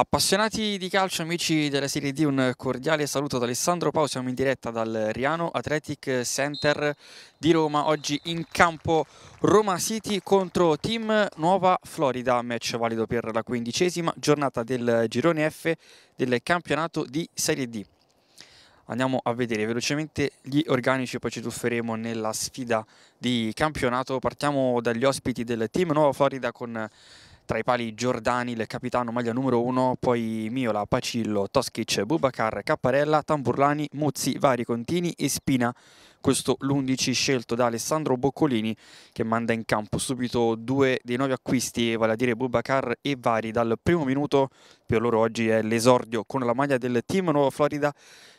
Appassionati di calcio, amici della Serie D, un cordiale saluto da Alessandro Pau, siamo in diretta dal Riano Athletic Center di Roma, oggi in campo Roma City contro Team Nuova Florida, match valido per la quindicesima giornata del girone F del campionato di Serie D. Andiamo a vedere velocemente gli organici, poi ci tufferemo nella sfida di campionato. Partiamo dagli ospiti del Team Nuova Florida con tra i pali Giordani, il capitano maglia numero 1, poi Miola, Pacillo, Toskic, Bubacar, Capparella, Tamburlani, Muzzi, Vari Contini e Spina. Questo l'11 scelto da Alessandro Boccolini che manda in campo subito due dei nuovi acquisti, vale a dire Bubacar e Vari dal primo minuto. Per loro oggi è l'esordio con la maglia del team Nuova Florida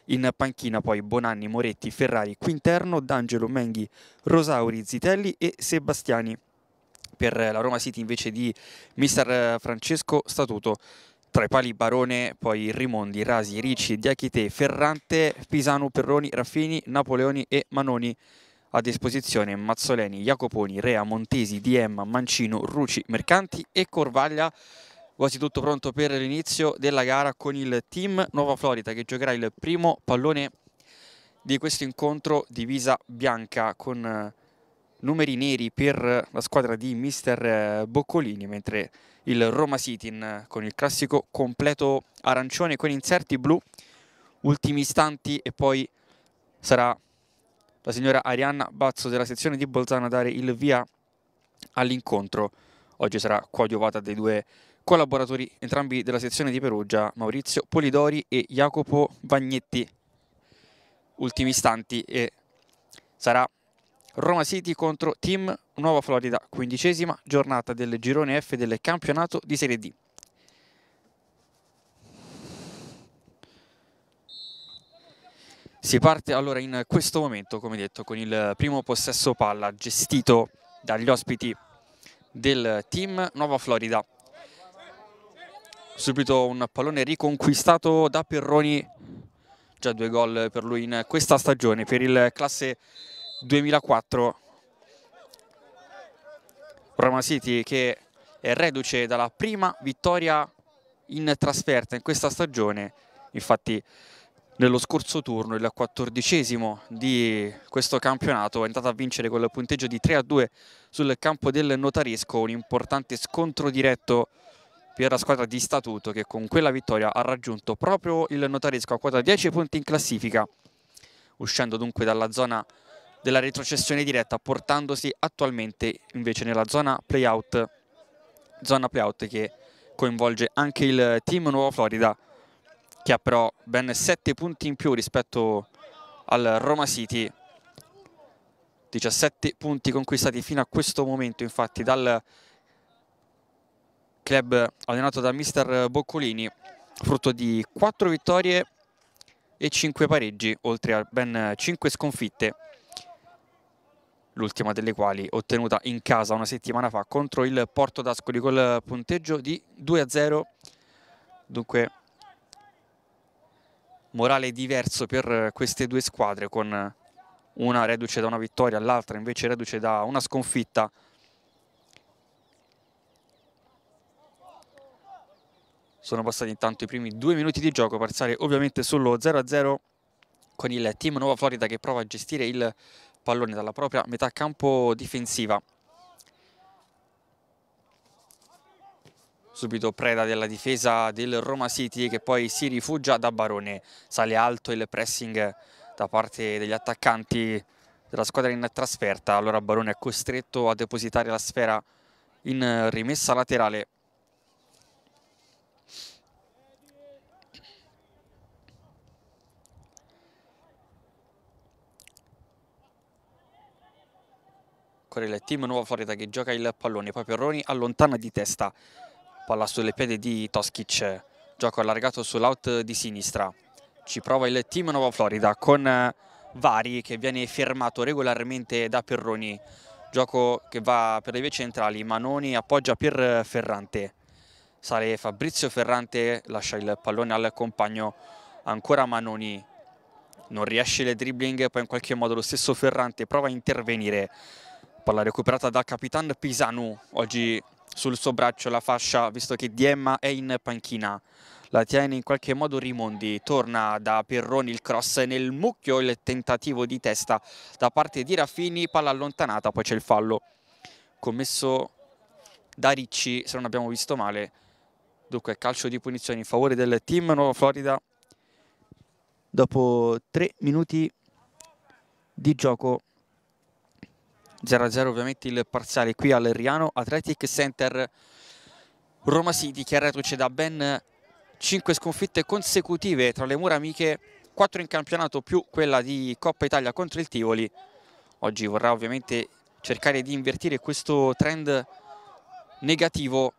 in panchina poi Bonanni, Moretti, Ferrari, Quinterno, D'Angelo, Menghi, Rosauri, Zitelli e Sebastiani per la Roma City invece di mister eh, Francesco Statuto. Tra i pali Barone, poi Rimondi, Rasi, Ricci, Diachite, Ferrante, Pisano, Perroni, Raffini, Napoleoni e Manoni. A disposizione Mazzoleni, Jacoponi, Rea, Montesi, Diemma, Mancino, Ruci, Mercanti e Corvaglia quasi tutto pronto per l'inizio della gara con il team Nuova Florida che giocherà il primo pallone di questo incontro divisa bianca con eh, numeri neri per la squadra di mister eh, Boccolini, mentre il Roma City con il classico completo arancione con inserti blu, ultimi istanti e poi sarà la signora Arianna Bazzo della sezione di Bolzano a dare il via all'incontro. Oggi sarà coadiuvata dai due collaboratori, entrambi della sezione di Perugia, Maurizio Polidori e Jacopo Vagnetti. Ultimi istanti e sarà Roma City contro Team Nuova Florida, quindicesima giornata del girone F del campionato di Serie D. Si parte allora in questo momento, come detto, con il primo possesso palla gestito dagli ospiti del team Nuova Florida. Subito un pallone riconquistato da Perroni, già due gol per lui in questa stagione, per il classe 2004 Roma City che è reduce dalla prima vittoria in trasferta in questa stagione infatti nello scorso turno il quattordicesimo di questo campionato è andato a vincere con il punteggio di 3 a 2 sul campo del Notaresco un importante scontro diretto per la squadra di Statuto che con quella vittoria ha raggiunto proprio il Notaresco a quota 10 punti in classifica uscendo dunque dalla zona della retrocessione diretta portandosi attualmente invece nella zona playout, zona playout che coinvolge anche il team Nuova Florida che ha però ben 7 punti in più rispetto al Roma City 17 punti conquistati fino a questo momento infatti dal club allenato da mister Boccolini frutto di 4 vittorie e 5 pareggi oltre a ben 5 sconfitte l'ultima delle quali ottenuta in casa una settimana fa contro il Porto d'Ascoli col punteggio di 2-0. Dunque morale diverso per queste due squadre con una reduce da una vittoria, l'altra invece reduce da una sconfitta. Sono passati intanto i primi due minuti di gioco, parziale ovviamente sullo 0-0 con il team Nuova Florida che prova a gestire il pallone dalla propria metà campo difensiva. subito preda della difesa del Roma City che poi si rifugia da Barone. Sale alto il pressing da parte degli attaccanti della squadra in trasferta. Allora Barone è costretto a depositare la sfera in rimessa laterale Corre il team Nuova Florida che gioca il pallone, poi Perroni allontana di testa, palla sulle piede di Toskic, gioco allargato sull'out di sinistra. Ci prova il team Nuova Florida con eh, Vari che viene fermato regolarmente da Perroni. Gioco che va per le vie centrali, Manoni appoggia per Ferrante. Sale Fabrizio Ferrante, lascia il pallone al compagno, ancora Manoni. Non riesce il dribbling, poi in qualche modo lo stesso Ferrante prova a intervenire palla recuperata dal capitano Pisanu, oggi sul suo braccio la fascia, visto che Diemma è in panchina. La tiene in qualche modo Rimondi, torna da Perroni il cross nel mucchio, il tentativo di testa da parte di Raffini, palla allontanata, poi c'è il fallo commesso da Ricci, se non abbiamo visto male. Dunque calcio di punizione in favore del team Nuova Florida dopo tre minuti di gioco 0-0 ovviamente il parziale qui al Riano Athletic Center Roma City che ha reduce da ben 5 sconfitte consecutive tra le mura amiche 4 in campionato più quella di Coppa Italia contro il Tivoli oggi vorrà ovviamente cercare di invertire questo trend negativo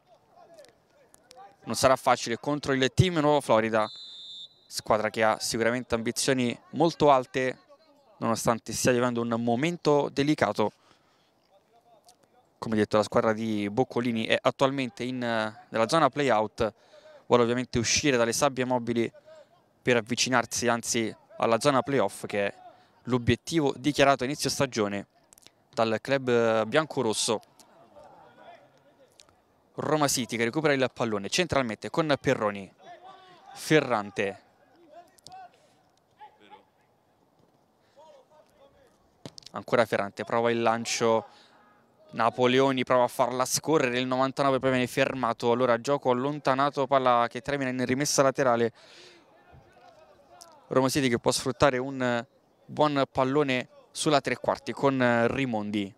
non sarà facile contro il team Nuova Florida squadra che ha sicuramente ambizioni molto alte nonostante stia vivendo un momento delicato come detto la squadra di Boccolini è attualmente in, eh, nella zona playout, vuole ovviamente uscire dalle sabbie mobili per avvicinarsi anzi alla zona playoff che è l'obiettivo dichiarato a inizio stagione dal club eh, biancorosso. Roma City che recupera il pallone centralmente con Perroni, Ferrante. Ancora Ferrante, prova il lancio Napoleoni prova a farla scorrere il 99 poi viene fermato allora gioco allontanato palla che termina in rimessa laterale Roma City che può sfruttare un buon pallone sulla tre quarti con Rimondi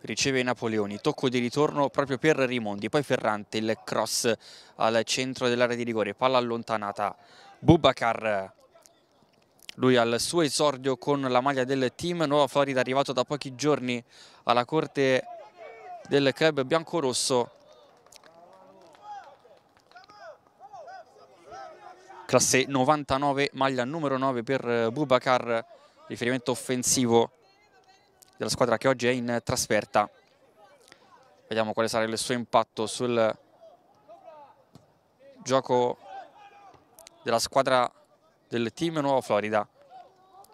riceve Napoleoni, tocco di ritorno proprio per Rimondi, poi Ferrante il cross al centro dell'area di rigore, palla allontanata, Bubacar lui al suo esordio con la maglia del team Nuova Florida arrivato da pochi giorni alla corte del club biancorosso. Classe 99, maglia numero 9 per eh, Bubacar, riferimento offensivo della squadra che oggi è in trasferta. Vediamo quale sarà il suo impatto sul gioco della squadra del team Nuova Florida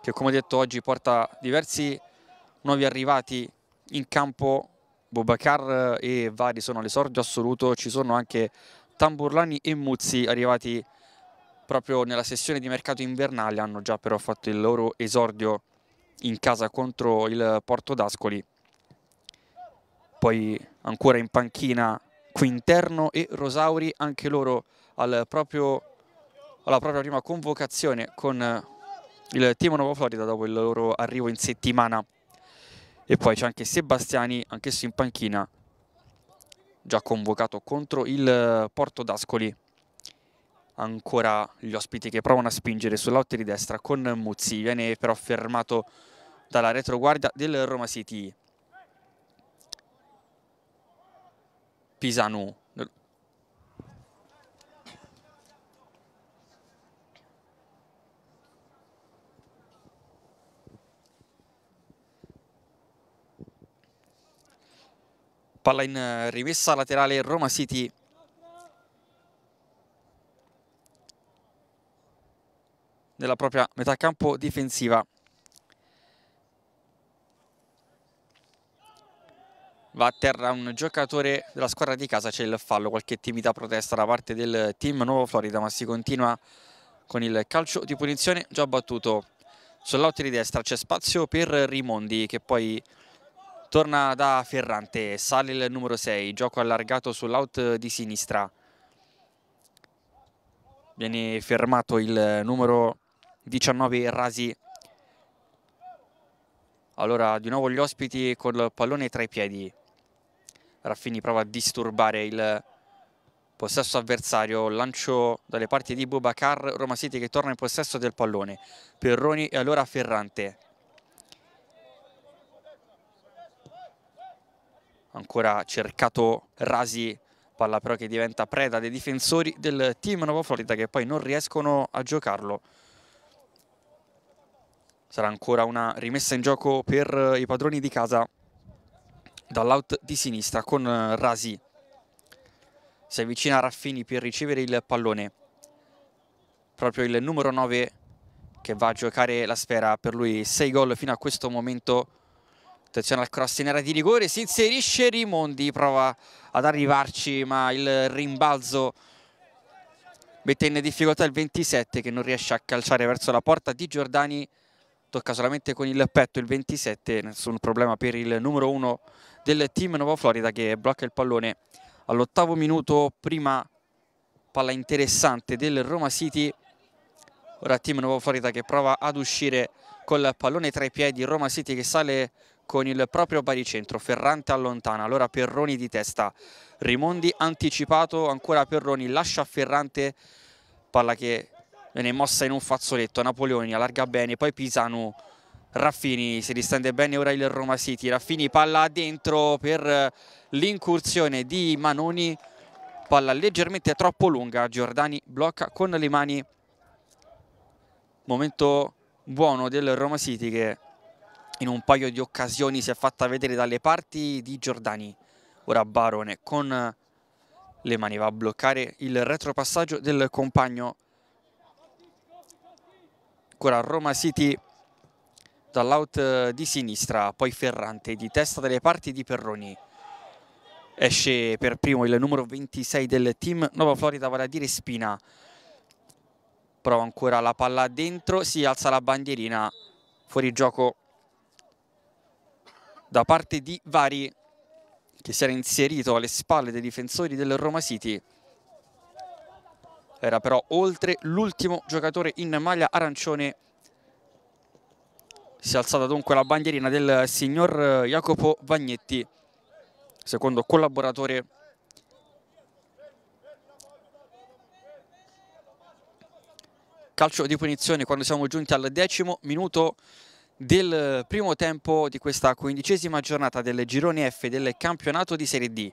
che come detto oggi porta diversi nuovi arrivati in campo Bobacar eh, e Vari sono l'esordio assoluto ci sono anche Tamburlani e Muzzi arrivati proprio nella sessione di mercato invernale hanno già però fatto il loro esordio in casa contro il Porto d'Ascoli poi ancora in panchina Quinterno e Rosauri anche loro al proprio alla propria prima convocazione con eh, il Team Nuova Florida dopo il loro arrivo in settimana. E poi c'è anche Sebastiani, anch'esso in panchina, già convocato contro il eh, Porto d'Ascoli. Ancora gli ospiti che provano a spingere sull'out di destra con Muzzi, viene però fermato dalla retroguardia del Roma City. Pisanu palla in eh, rimessa laterale Roma City nella propria metà campo difensiva va a terra un giocatore della squadra di casa c'è il fallo, qualche timida protesta da parte del team Nuovo Florida ma si continua con il calcio di punizione già battuto sull'auto di destra c'è spazio per Rimondi che poi Torna da Ferrante, sale il numero 6, gioco allargato sull'out di sinistra. Viene fermato il numero 19 Rasi. Allora di nuovo gli ospiti col pallone tra i piedi. Raffini prova a disturbare il possesso avversario, lancio dalle parti di Bubacar, Roma City che torna in possesso del pallone. Perroni e allora Ferrante. ancora cercato Rasi palla però che diventa preda dei difensori del team Nova Florida che poi non riescono a giocarlo. Sarà ancora una rimessa in gioco per i padroni di casa dall'out di sinistra con Rasi. Si avvicina a Raffini per ricevere il pallone. Proprio il numero 9 che va a giocare la sfera per lui 6 gol fino a questo momento Attenzione al cross in area di rigore, si inserisce Rimondi, prova ad arrivarci ma il rimbalzo mette in difficoltà il 27 che non riesce a calciare verso la porta di Giordani tocca solamente con il petto il 27 nessun problema per il numero 1 del team Nuova Florida che blocca il pallone all'ottavo minuto prima palla interessante del Roma City ora team Nuova Florida che prova ad uscire col pallone tra i piedi Roma City che sale con il proprio baricentro, Ferrante allontana, allora Perroni di testa, Rimondi anticipato, ancora Perroni, lascia Ferrante, palla che viene mossa in un fazzoletto, Napoleoni allarga bene, poi Pisanu, Raffini si distende bene ora il Roma City, Raffini palla dentro per l'incursione di Manoni, palla leggermente troppo lunga, Giordani blocca con le mani, momento buono del Roma City che in un paio di occasioni si è fatta vedere dalle parti di Giordani. Ora Barone con le mani va a bloccare il retropassaggio del compagno. Ancora Roma City dall'out di sinistra, poi Ferrante di testa dalle parti di Perroni. Esce per primo il numero 26 del team Nova Florida, vale a dire Spina. Prova ancora la palla dentro, si alza la bandierina, fuori gioco da parte di Vari che si era inserito alle spalle dei difensori del Roma City era però oltre l'ultimo giocatore in maglia arancione si è alzata dunque la bandierina del signor Jacopo Vagnetti secondo collaboratore calcio di punizione quando siamo giunti al decimo minuto del primo tempo di questa quindicesima giornata del girone F del campionato di Serie D.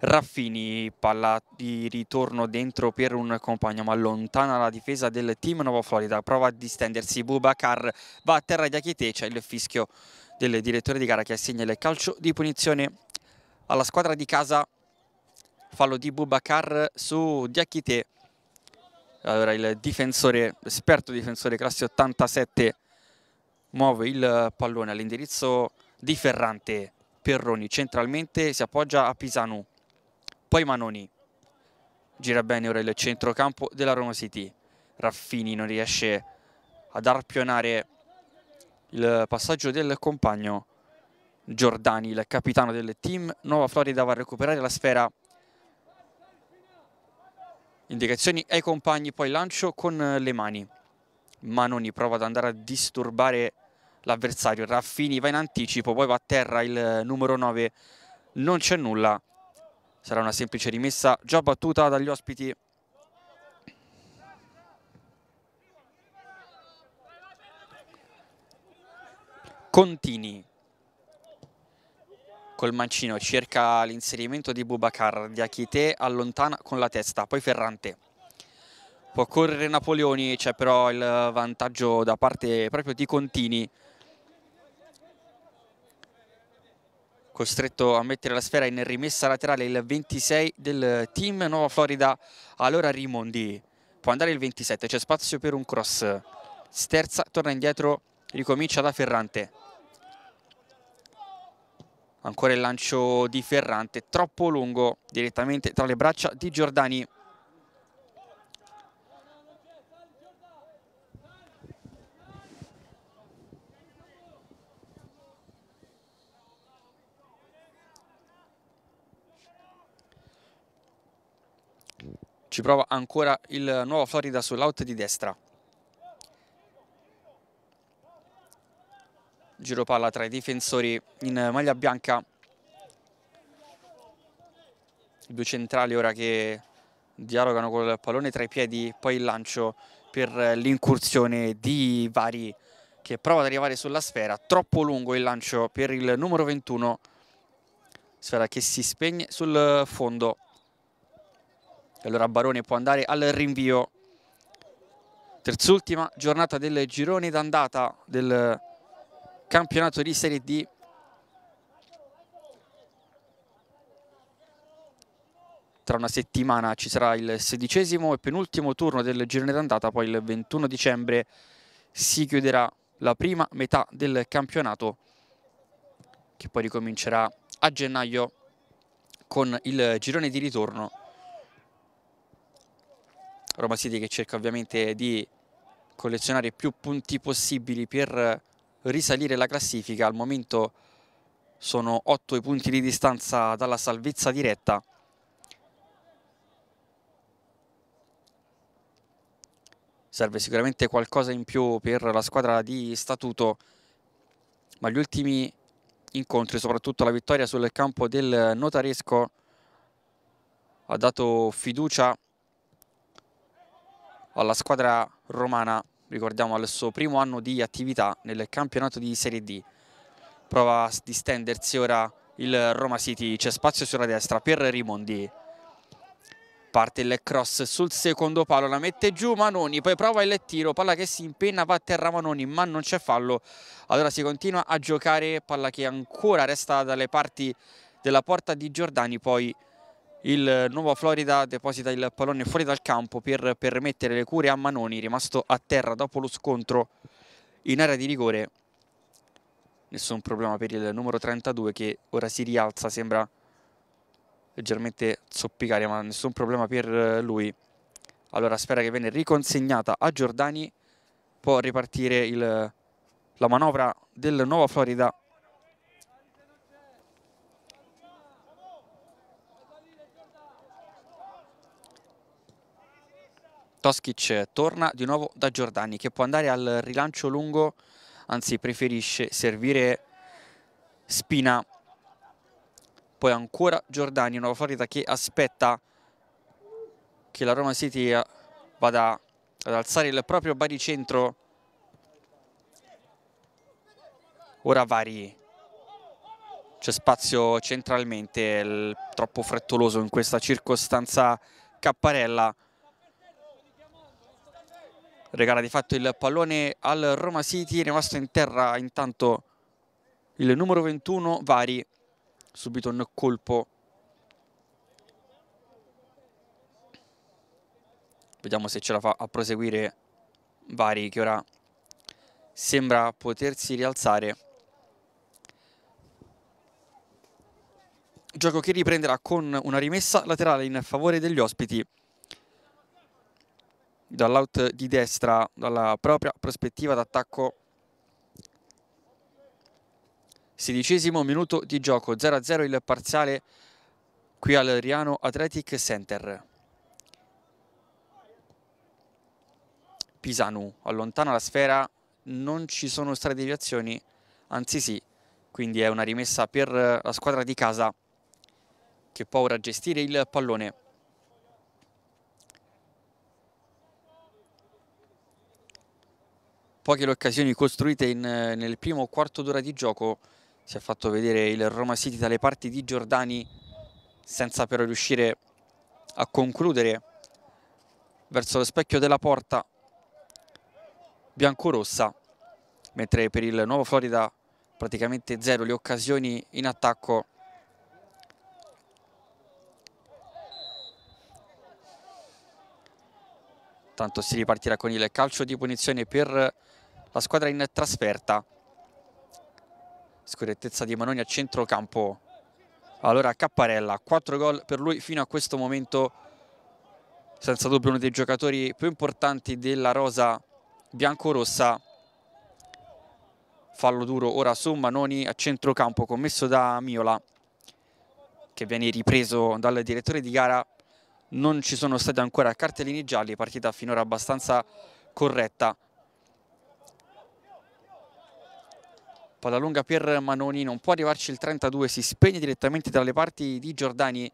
Raffini, palla di ritorno dentro per un compagno ma lontana la difesa del team Nuova Florida, prova a distendersi Bubacar, va a terra di Achete, c'è il fischio del direttore di gara che assegna il calcio di punizione alla squadra di casa, fallo di Bubacar su Diachite, allora il difensore, esperto difensore classe 87 muove il eh, pallone all'indirizzo di Ferrante, Perroni centralmente si appoggia a Pisanu, poi Manoni, gira bene ora il centrocampo della Roma City, Raffini non riesce ad arpionare il passaggio del compagno, Giordani il capitano del team, Nuova Florida va a recuperare la sfera, indicazioni ai compagni, poi lancio con le mani, Manoni prova ad andare a disturbare l'avversario. Raffini va in anticipo, poi va a terra il eh, numero 9. Non c'è nulla. Sarà una semplice rimessa già battuta dagli ospiti. Contini col mancino cerca l'inserimento di Bubacar, di Achite allontana con la testa, poi Ferrante. Può correre Napoleoni, c'è però il vantaggio da parte proprio di Contini costretto a mettere la sfera in rimessa laterale il 26 del team Nuova Florida allora Rimondi può andare il 27 c'è spazio per un cross sterza torna indietro ricomincia da Ferrante ancora il lancio di Ferrante troppo lungo direttamente tra le braccia di Giordani Ci prova ancora il nuovo Florida sull'out di destra. Giro palla tra i difensori in maglia bianca. I due centrali ora che dialogano col pallone tra i piedi, poi il lancio per l'incursione di Vari che prova ad arrivare sulla sfera, troppo lungo il lancio per il numero 21, sfera che si spegne sul fondo. Allora Barone può andare al rinvio. Terzultima giornata del girone d'andata del campionato di Serie D. Tra una settimana ci sarà il sedicesimo e penultimo turno del girone d'andata, poi il 21 dicembre si chiuderà la prima metà del campionato che poi ricomincerà a gennaio con il girone di ritorno Roma City che cerca ovviamente di collezionare più punti possibili per risalire la classifica. Al momento sono 8 i punti di distanza dalla salvezza diretta. Serve sicuramente qualcosa in più per la squadra di Statuto, ma gli ultimi incontri, soprattutto la vittoria sul campo del Notaresco, ha dato fiducia alla squadra romana, ricordiamo al suo primo anno di attività nel campionato di Serie D. Prova a distendersi ora il Roma City, c'è spazio sulla destra per Rimondi. Parte il cross sul secondo palo, la mette giù Manoni, poi prova il tiro, palla che si impenna, va a terra Manoni, ma non c'è fallo. Allora si continua a giocare, palla che ancora resta dalle parti della porta di Giordani, poi il Nuova Florida deposita il pallone fuori dal campo per permettere le cure a Manoni rimasto a terra dopo lo scontro in area di rigore nessun problema per il numero 32 che ora si rialza sembra leggermente zoppicare ma nessun problema per lui allora spera che venga riconsegnata a Giordani può ripartire il, la manovra del Nuova Florida Toskic torna di nuovo da Giordani che può andare al rilancio lungo, anzi preferisce servire Spina. Poi ancora Giordani, Nuova Florida che aspetta che la Roma City vada ad alzare il proprio baricentro. Ora Vari c'è spazio centralmente, troppo frettoloso in questa circostanza Capparella regala di fatto il pallone al Roma City, è rimasto in terra intanto il numero 21 Vari, subito un colpo. Vediamo se ce la fa a proseguire Vari che ora sembra potersi rialzare. Gioco che riprenderà con una rimessa laterale in favore degli ospiti dall'out di destra, dalla propria prospettiva d'attacco. Sedicesimo minuto di gioco, 0-0 il parziale qui al Riano Athletic Center. Pisanu allontana la sfera, non ci sono stradeviazioni, anzi sì, quindi è una rimessa per la squadra di casa che può ora gestire il pallone. poche le occasioni costruite in, eh, nel primo quarto d'ora di gioco, si è fatto vedere il Roma City dalle parti di Giordani senza però riuscire a concludere verso lo specchio della porta biancorossa, mentre per il Nuovo Florida praticamente zero le occasioni in attacco tanto si ripartirà con il calcio di punizione per la squadra in trasferta. Scorrettezza di Manoni a centrocampo. Allora Capparella, 4 gol per lui fino a questo momento, senza dubbio uno dei giocatori più importanti della rosa biancorossa. Fallo duro ora su Manoni a centrocampo commesso da Miola che viene ripreso dal direttore di gara. Non ci sono stati ancora cartellini gialli, partita finora abbastanza corretta Palla lunga per Manoni, non può arrivarci il 32, si spegne direttamente dalle parti di Giordani,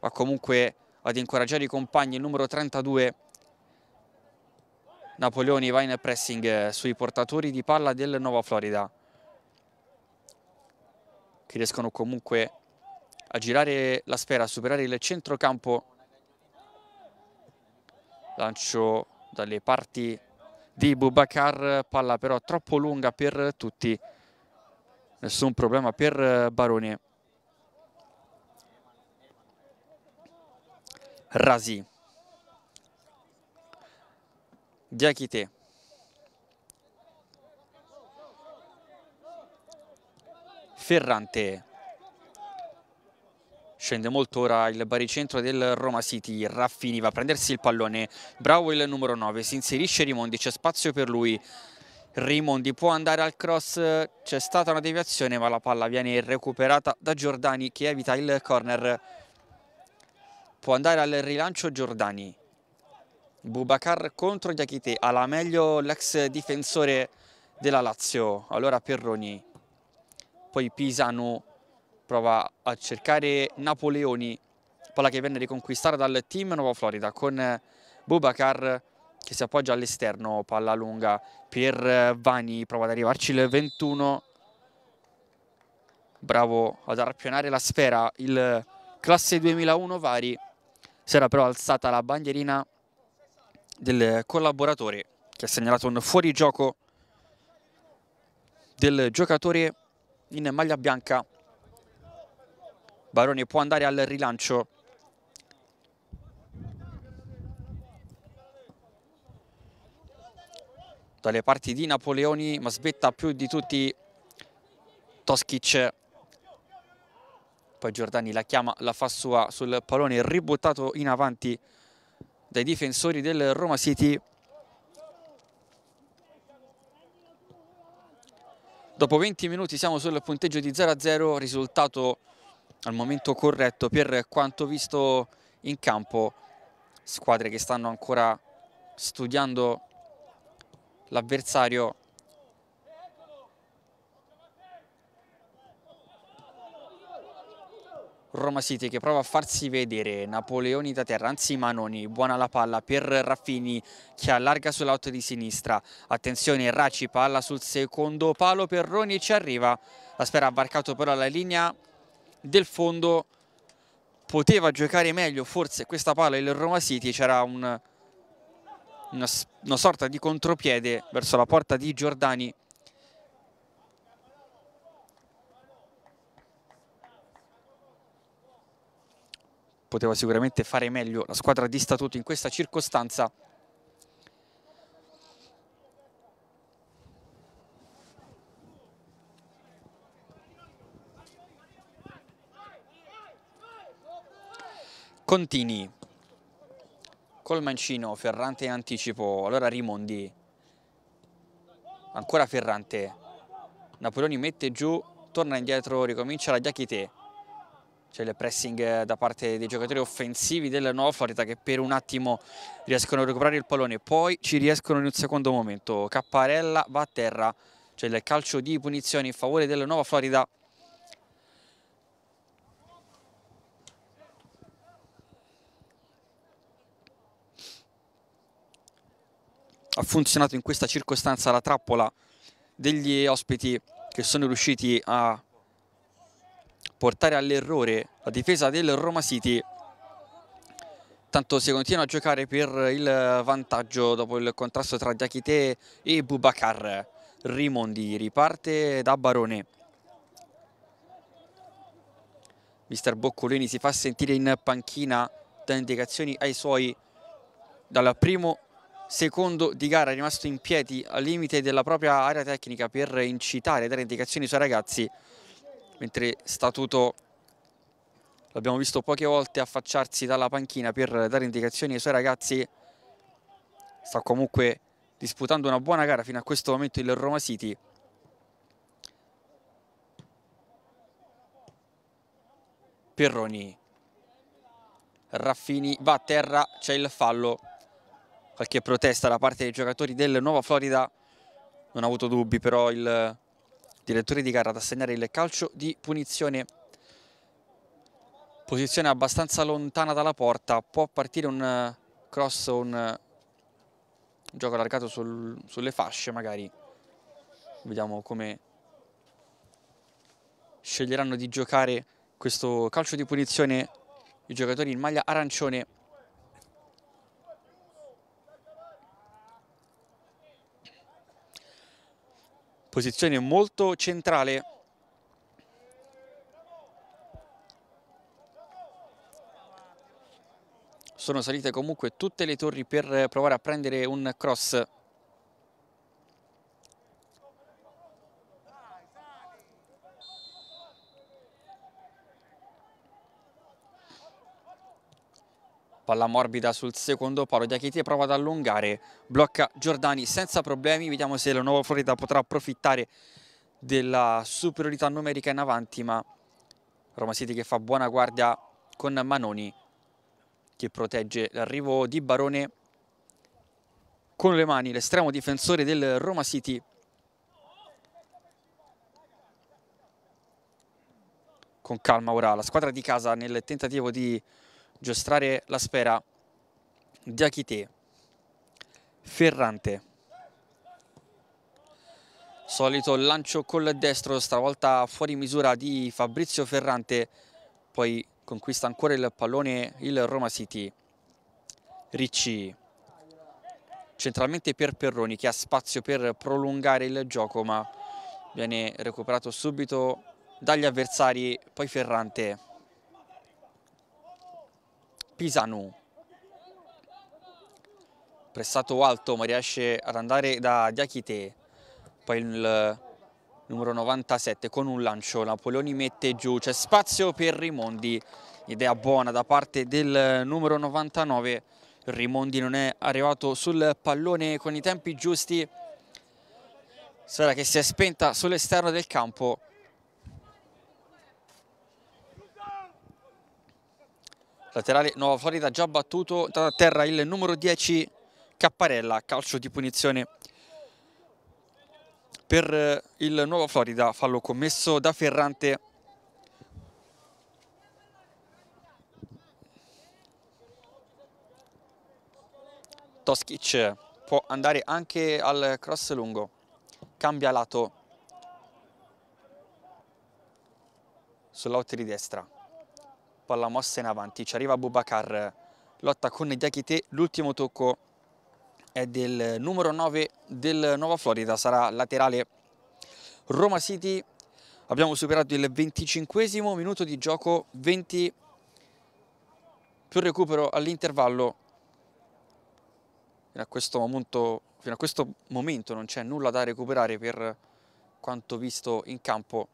va comunque ad incoraggiare i compagni, il numero 32 Napoleoni va in pressing eh, sui portatori di palla del Nova Florida che riescono comunque a girare la sfera, a superare il centrocampo lancio dalle parti di Bubacar, palla però troppo lunga per tutti nessun problema per eh, Baroni. Rasi. Diakite. Ferrante. Scende molto ora il baricentro del Roma City, Raffini va a prendersi il pallone, bravo il numero 9, si inserisce Rimondi, c'è spazio per lui, Raimondi può andare al cross, c'è stata una deviazione ma la palla viene recuperata da Giordani che evita il corner. Può andare al rilancio Giordani. Bubacar contro Diachite, alla meglio l'ex difensore della Lazio. Allora Perroni, poi Pisano prova a cercare Napoleoni, palla che viene riconquistata dal team Nuova Florida con Bubacar che si appoggia all'esterno, palla lunga per eh, Vani, prova ad arrivarci il 21, bravo ad arpionare la sfera il classe 2001 Vari, si era però alzata la bandierina del collaboratore che ha segnalato un fuorigioco del giocatore in maglia bianca. Baroni può andare al rilancio dalle parti di Napoleoni ma sbetta più di tutti Toskic poi Giordani la chiama, la fa sua sul pallone ributtato in avanti dai difensori del Roma City dopo 20 minuti siamo sul punteggio di 0-0 risultato al momento corretto per quanto visto in campo squadre che stanno ancora studiando l'avversario Roma City che prova a farsi vedere Napoleoni da terra, anzi Manoni, buona la palla per Raffini che allarga sull'auto di sinistra, attenzione Racci palla sul secondo palo, Perroni ci arriva, la spera ha varcato però la linea del fondo, poteva giocare meglio forse questa palla il Roma City, c'era un una, una sorta di contropiede verso la porta di Giordani poteva sicuramente fare meglio la squadra di Statuto in questa circostanza. Continui. Col mancino Ferrante in anticipo, allora Rimondi. Ancora Ferrante. Napoleoni mette giù, torna indietro, ricomincia la Diachite. C'è il pressing da parte dei giocatori offensivi della Nuova Florida che per un attimo riescono a recuperare il pallone, poi ci riescono in un secondo momento. Capparella va a terra, c'è il calcio di punizione in favore della Nuova Florida ha funzionato in questa circostanza la trappola degli ospiti che sono riusciti a portare all'errore la difesa del Roma City tanto si continua a giocare per il vantaggio dopo il contrasto tra Diachite e Bubacar Rimondi riparte da Barone mister Boccolini si fa sentire in panchina da indicazioni ai suoi dal primo secondo di gara, rimasto in piedi al limite della propria area tecnica per incitare e dare indicazioni ai suoi ragazzi, mentre Statuto l'abbiamo visto poche volte affacciarsi dalla panchina per dare indicazioni ai suoi ragazzi, sta comunque disputando una buona gara fino a questo momento il Roma City. Perroni, Raffini va a terra, c'è il fallo qualche protesta da parte dei giocatori del Nuova Florida, non ha avuto dubbi però il direttore di gara ad assegnare il calcio di punizione. Posizione abbastanza lontana dalla porta, può partire un eh, cross o un eh, gioco allargato sul, sulle fasce magari. Vediamo come sceglieranno di giocare questo calcio di punizione i giocatori in maglia arancione posizione molto centrale sono salite comunque tutte le torri per provare a prendere un cross Palla morbida sul secondo palo di Achiti prova ad allungare, blocca Giordani senza problemi, vediamo se la nuova Florida potrà approfittare della superiorità numerica in avanti, ma Roma City che fa buona guardia con Manoni che protegge l'arrivo di Barone con le mani, l'estremo difensore del Roma City. Con calma ora la squadra di casa nel tentativo di giostrare la sfera di Achite Ferrante solito lancio col destro stavolta fuori misura di Fabrizio Ferrante poi conquista ancora il pallone il Roma City Ricci centralmente per Perroni che ha spazio per prolungare il gioco ma viene recuperato subito dagli avversari poi Ferrante Pisanu pressato alto ma riesce ad andare da Diachite poi il numero 97 con un lancio Napoleoni mette giù c'è spazio per Rimondi idea buona da parte del numero 99 Rimondi non è arrivato sul pallone con i tempi giusti sfera che si è spenta sull'esterno del campo Laterale Nuova Florida già battuto da terra il numero 10 Capparella, calcio di punizione per eh, il Nuova Florida, fallo commesso da Ferrante. Toskic può andare anche al cross lungo, cambia lato sull'out di destra troppo alla mossa in avanti, ci arriva Bubacar, lotta con Diakite, l'ultimo tocco è del numero 9 del Nuova Florida, sarà laterale Roma City, abbiamo superato il 25 minuto di gioco, 20 più recupero all'intervallo, fino, fino a questo momento non c'è nulla da recuperare per quanto visto in campo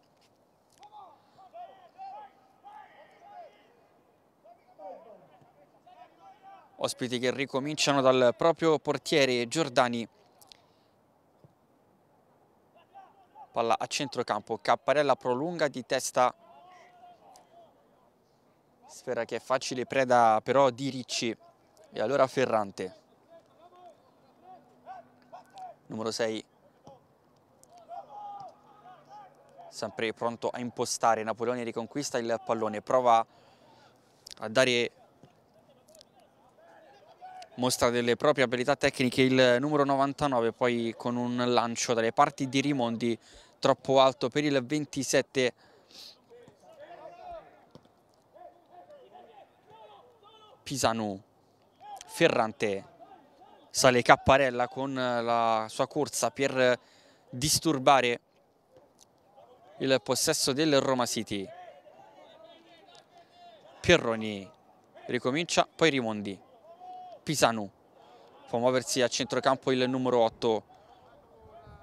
ospiti che ricominciano dal proprio portiere Giordani. Palla a centrocampo, Capparella prolunga di testa. Sfera che è facile preda però di Ricci e allora Ferrante. Numero 6 sempre pronto a impostare. Napoleone riconquista il pallone, prova a dare mostra delle proprie abilità tecniche il numero 99 poi con un lancio dalle parti di Rimondi troppo alto per il 27 Pisanu Ferrante sale Capparella con la sua corsa per disturbare il possesso del Roma City Pierroni ricomincia poi Rimondi Pisanu. Può muoversi a centrocampo il numero 8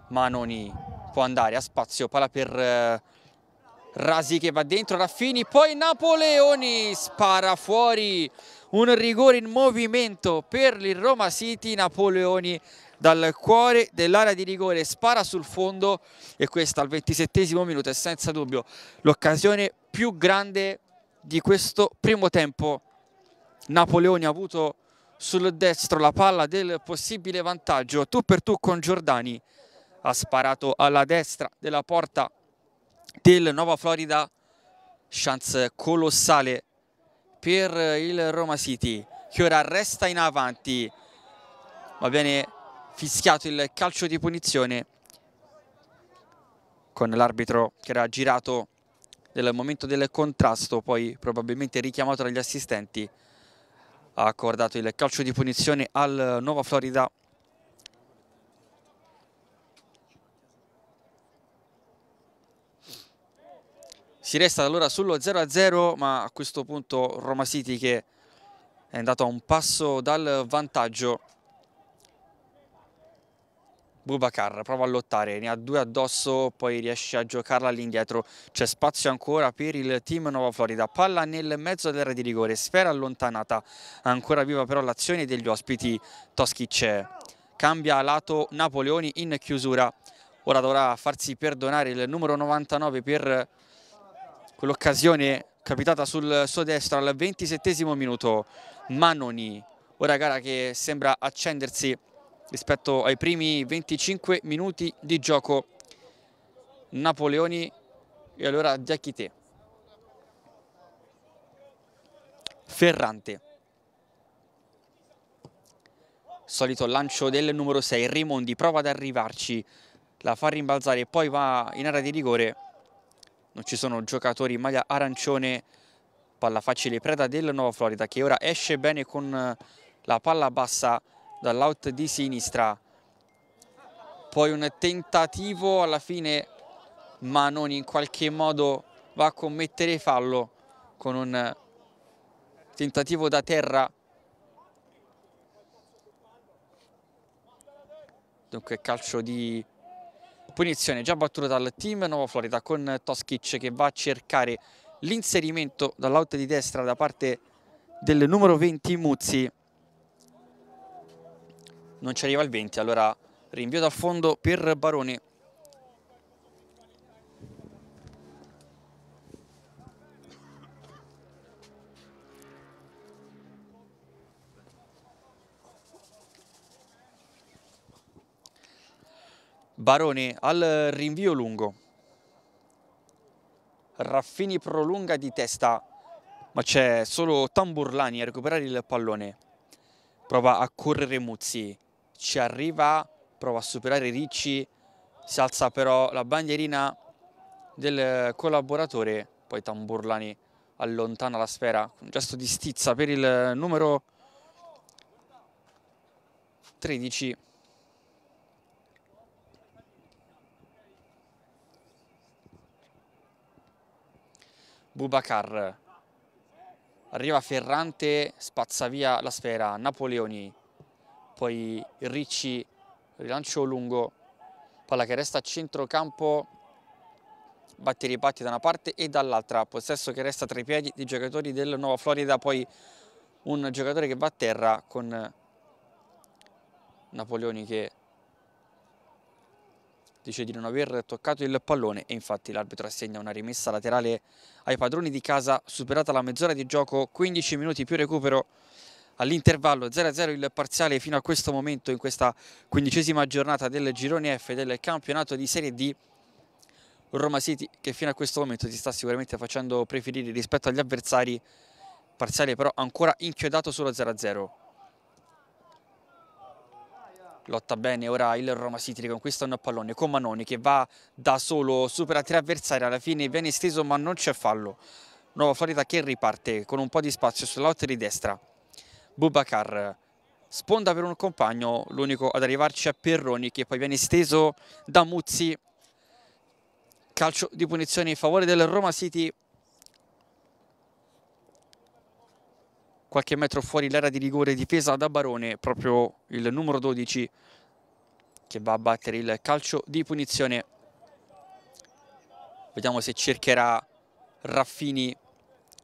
Manoni. Può andare a spazio, palla per eh, Rasi che va dentro, Raffini, poi Napoleoni spara fuori un rigore in movimento per il Roma City, Napoleoni dal cuore dell'area di rigore spara sul fondo e questa al 27 minuto è senza dubbio l'occasione più grande di questo primo tempo. Napoleoni ha avuto sul destro la palla del possibile vantaggio, tu per tu con Giordani, ha sparato alla destra della porta del Nova Florida, chance colossale per il Roma City che ora resta in avanti, ma viene fischiato il calcio di punizione con l'arbitro che era girato nel momento del contrasto, poi probabilmente richiamato dagli assistenti ha accordato il calcio di punizione al Nuova Florida Si resta allora sullo 0-0 ma a questo punto Roma City che è andato a un passo dal vantaggio Bubacar prova a lottare, ne ha due addosso, poi riesce a giocarla all'indietro. C'è spazio ancora per il team Nuova Florida. Palla nel mezzo dell'area di rigore, sfera allontanata. Ancora viva però l'azione degli ospiti. Toschi c'è. cambia lato Napoleoni in chiusura. Ora dovrà farsi perdonare il numero 99 per quell'occasione capitata sul suo destro al 27 minuto. Manoni, ora gara che sembra accendersi rispetto ai primi 25 minuti di gioco Napoleoni e allora Diachite Ferrante solito lancio del numero 6 Rimondi prova ad arrivarci la fa rimbalzare e poi va in area di rigore non ci sono giocatori in maglia arancione palla facile preda del Nuova Florida che ora esce bene con la palla bassa dall'out di sinistra poi un tentativo alla fine ma non in qualche modo va a commettere fallo con un tentativo da terra dunque calcio di punizione già battuto dal team Nuova Florida con Toskic che va a cercare l'inserimento dall'out di destra da parte del numero 20 Muzzi non ci arriva il 20, allora rinvio dal fondo per Baroni. Baroni al rinvio lungo. Raffini prolunga di testa, ma c'è solo Tamburlani a recuperare il pallone. Prova a correre Muzzi, ci arriva, prova a superare Ricci, si alza però la bandierina del collaboratore, poi Tamburlani allontana la sfera, un gesto di stizza per il numero 13. Bubacar arriva Ferrante, spazza via la sfera, Napoleoni poi Ricci rilancio lungo, palla che resta a centrocampo, batte e ripatti da una parte e dall'altra, possesso che resta tra i piedi dei giocatori del Nuova Florida, poi un giocatore che va a terra con Napoleoni che dice di non aver toccato il pallone e infatti l'arbitro assegna una rimessa laterale ai padroni di casa superata la mezz'ora di gioco 15 minuti più recupero all'intervallo 0-0 il parziale fino a questo momento in questa quindicesima giornata del girone F del campionato di Serie D Roma City che fino a questo momento si sta sicuramente facendo preferire rispetto agli avversari parziale però ancora inchiodato solo 0-0 lotta bene ora il Roma City riconquista un pallone con Manoni che va da solo supera tre avversari alla fine viene esteso ma non c'è fallo nuova Florida che riparte con un po' di spazio sulla lotta di destra Bubacar sponda per un compagno, l'unico ad arrivarci è Perroni che poi viene steso da Muzzi. Calcio di punizione in favore del Roma City. Qualche metro fuori l'era di rigore difesa da Barone, proprio il numero 12 che va a battere il calcio di punizione. Vediamo se cercherà Raffini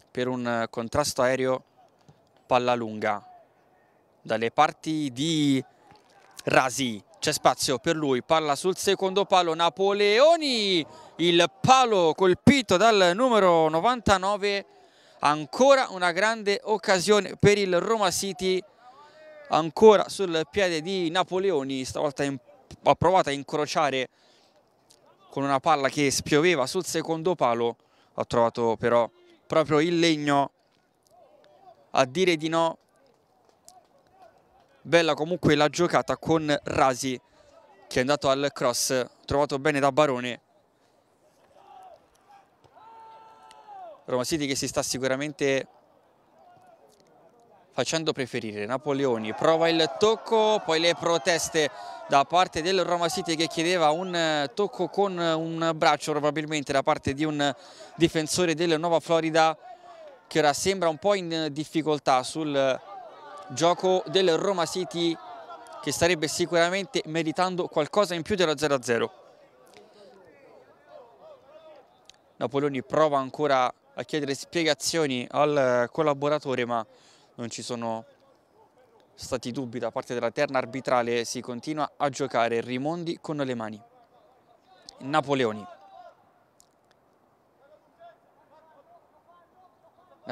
per un contrasto aereo palla lunga dalle parti di Rasi c'è spazio per lui, palla sul secondo palo Napoleoni, il palo colpito dal numero 99, ancora una grande occasione per il Roma City, ancora sul piede di Napoleoni, stavolta in, ha provato a incrociare con una palla che spioveva sul secondo palo, ha trovato però proprio il legno a dire di no bella comunque la giocata con Rasi che è andato al cross trovato bene da Barone Roma City che si sta sicuramente facendo preferire Napoleoni prova il tocco poi le proteste da parte del Roma City che chiedeva un eh, tocco con un braccio probabilmente da parte di un difensore del Nuova Florida che ora sembra un po' in difficoltà sul gioco del Roma City che starebbe sicuramente meritando qualcosa in più dello 0-0. Napoloni prova ancora a chiedere spiegazioni al collaboratore ma non ci sono stati dubbi da parte della terna arbitrale si continua a giocare Rimondi con le mani Napoleoni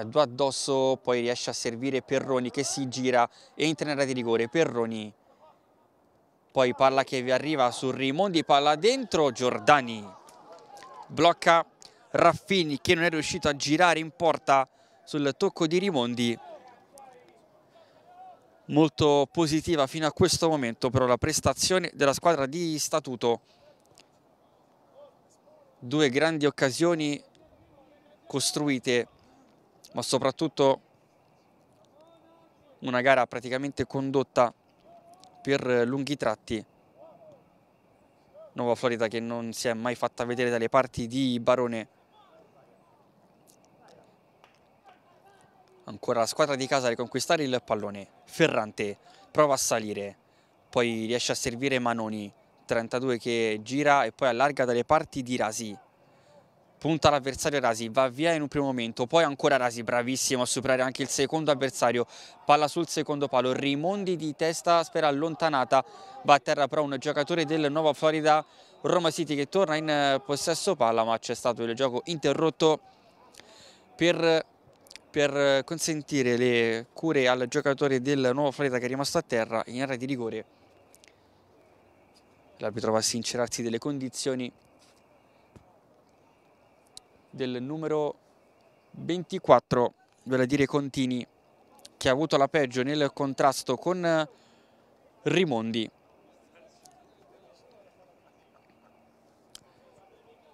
due eh, addosso, poi riesce a servire Perroni che si gira, entra in area di rigore, Perroni poi palla che vi arriva su Rimondi, palla dentro, Giordani blocca Raffini che non è riuscito a girare in porta sul tocco di Rimondi molto positiva fino a questo momento però la prestazione della squadra di Statuto due grandi occasioni costruite ma soprattutto una gara praticamente condotta per lunghi tratti. Nuova Florida che non si è mai fatta vedere dalle parti di Barone. Ancora la squadra di casa a riconquistare il pallone. Ferrante prova a salire, poi riesce a servire Manoni. 32 che gira e poi allarga dalle parti di Rasi punta l'avversario Rasi, va via in un primo momento, poi ancora Rasi bravissimo a superare anche il secondo avversario, palla sul secondo palo, Rimondi di testa, spera allontanata, va a terra però un giocatore del Nuova Florida, Roma City che torna in eh, possesso palla ma c'è stato il gioco interrotto per, per, eh, consentire le cure al giocatore del Nuova Florida che è rimasto a terra in area di rigore. L'arbitro va a sincerarsi delle condizioni del numero 24, vale dire Contini, che ha avuto la peggio nel contrasto con eh, Rimondi.